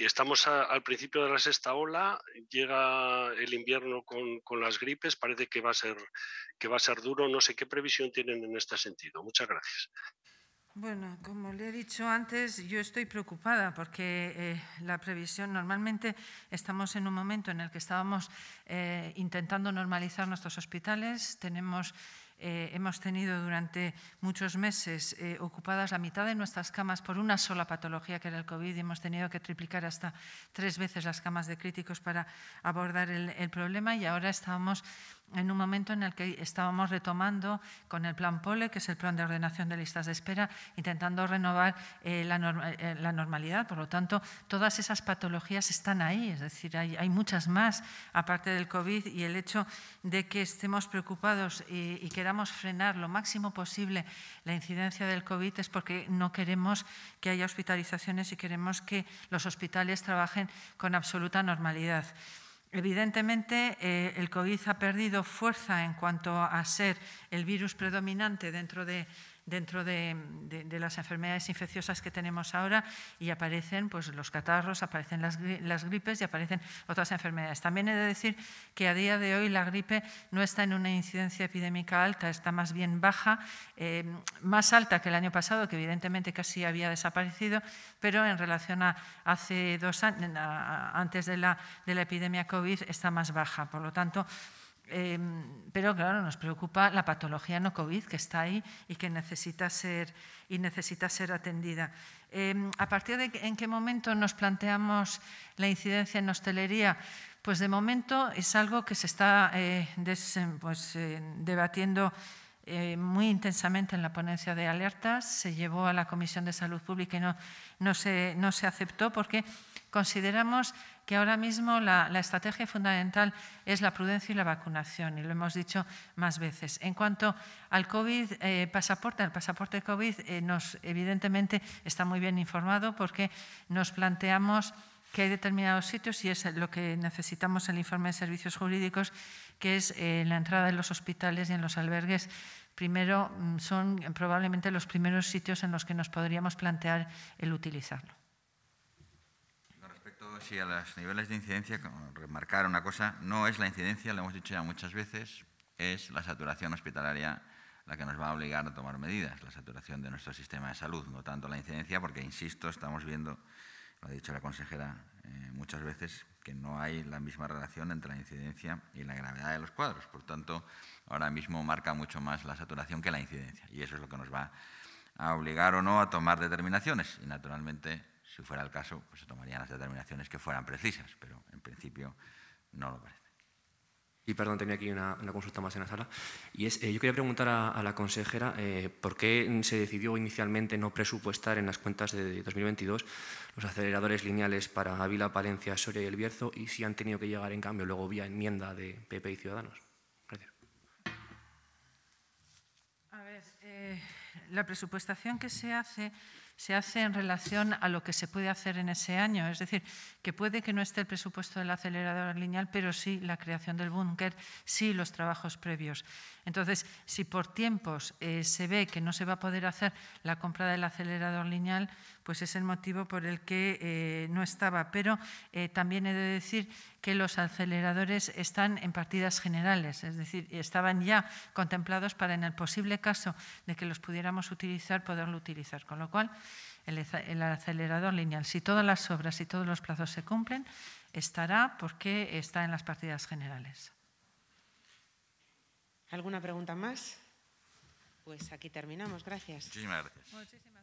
y estamos al principio de la sexta ola, llega el invierno con, con, las gripes, parece que va, a ser, que va a ser duro. No sé qué previsión tienen en este sentido. Muchas gracias. Bueno, como le he dicho antes, yo estoy preocupada porque eh, la previsión, normalmente estamos en un momento en el que estábamos eh, intentando normalizar nuestros hospitales, tenemos eh, hemos tenido durante muchos meses ocupadas la mitad de nuestras camas por una sola patología que era el COVID y hemos tenido que triplicar hasta tres veces las camas de críticos para abordar el, el problema y ahora estamos en un momento en el que estábamos retomando con el plan POLE, que es el plan de ordenación de listas de espera, intentando renovar eh, eh, la, normalidad. Por lo tanto, todas esas patologías están ahí, es decir, hay, muchas más aparte del COVID y el hecho de que estemos preocupados y, y queramos frenar lo máximo posible la incidencia del COVID es porque no queremos que haya hospitalizaciones y queremos que los hospitales trabajen con absoluta normalidad. Evidentemente, eh, el COVID ha perdido fuerza en cuanto a ser el virus predominante dentro de dentro de, las enfermedades infecciosas que tenemos ahora y aparecen pues, los catarros, aparecen las, gripes y aparecen otras enfermedades. También he de decir que a día de hoy la gripe no está en una incidencia epidémica alta, está más bien baja, eh, más alta que el año pasado, que evidentemente casi había desaparecido, pero en relación a hace dos años, antes de la, de la epidemia COVID, está más baja. Por lo tanto, Em, pero claro, nos preocupa la patología no COVID que está ahí y que necesita ser, y necesita ser atendida. Em, ¿A partir de en qué momento nos planteamos la incidencia en hostelería? Pues de momento es algo que se está eh, em, pues, eh, debatiendo eh, muy intensamente en la ponencia de alertas. Se llevó a la Comisión de Salud Pública y no, se, no se aceptó porque consideramos que ahora mismo la, estrategia fundamental es la prudencia y la vacunación, y lo hemos dicho más veces. En cuanto al COVID eh, pasaporte, el pasaporte COVID, eh, nos, evidentemente está muy bien informado porque nos planteamos que hay determinados sitios, y es lo que necesitamos el informe de servicios jurídicos, que es eh, la entrada en los hospitales y en los albergues. Primero, mm, son probablemente los primeros sitios en los que nos podríamos plantear el utilizarlo si a los niveles de incidencia, remarcar una cosa, no es la incidencia, lo hemos dicho ya muchas veces, es la saturación hospitalaria la que nos va a obligar a tomar medidas, la saturación de nuestro sistema de salud, no tanto la incidencia, porque, insisto, estamos viendo, lo ha dicho la consejera eh, muchas veces, que no hay la misma relación entre la incidencia y la gravedad de los cuadros. Por tanto, ahora mismo marca mucho más la saturación que la incidencia, y eso es lo que nos va a obligar o no a tomar determinaciones. Y, naturalmente, si fuera el caso, pues se tomarían las determinaciones que fueran precisas, pero en principio no lo parece. Y perdón, tenía aquí una, consulta más en la sala. Y es, eh, yo quería preguntar a, la consejera eh, por qué se decidió inicialmente no presupuestar en las cuentas de 2022 los aceleradores lineales para Ávila, Palencia, Soria y El Bierzo y si han tenido que llegar en cambio luego vía enmienda de PP y Ciudadanos. Gracias. A ver, eh, la presupuestación que se hace se hace en relación a lo que se puede hacer en ese año. Es decir, que puede que no esté el presupuesto del acelerador lineal, pero sí la creación del búnker, sí los trabajos previos. Entonces, si por tiempos eh, se ve que no se va a poder hacer la compra del acelerador lineal, pues es el motivo por el que eh, no estaba. Pero eh, también he de decir que los aceleradores están en partidas generales, es decir, estaban ya contemplados para en el posible caso de que los pudiéramos utilizar, poderlo utilizar. Con lo cual, el acelerador lineal, si todas las obras y todos los plazos se cumplen, estará porque está en las partidas generales. ¿Alguna pregunta más? Pues aquí terminamos. Gracias. Muchísimas gracias.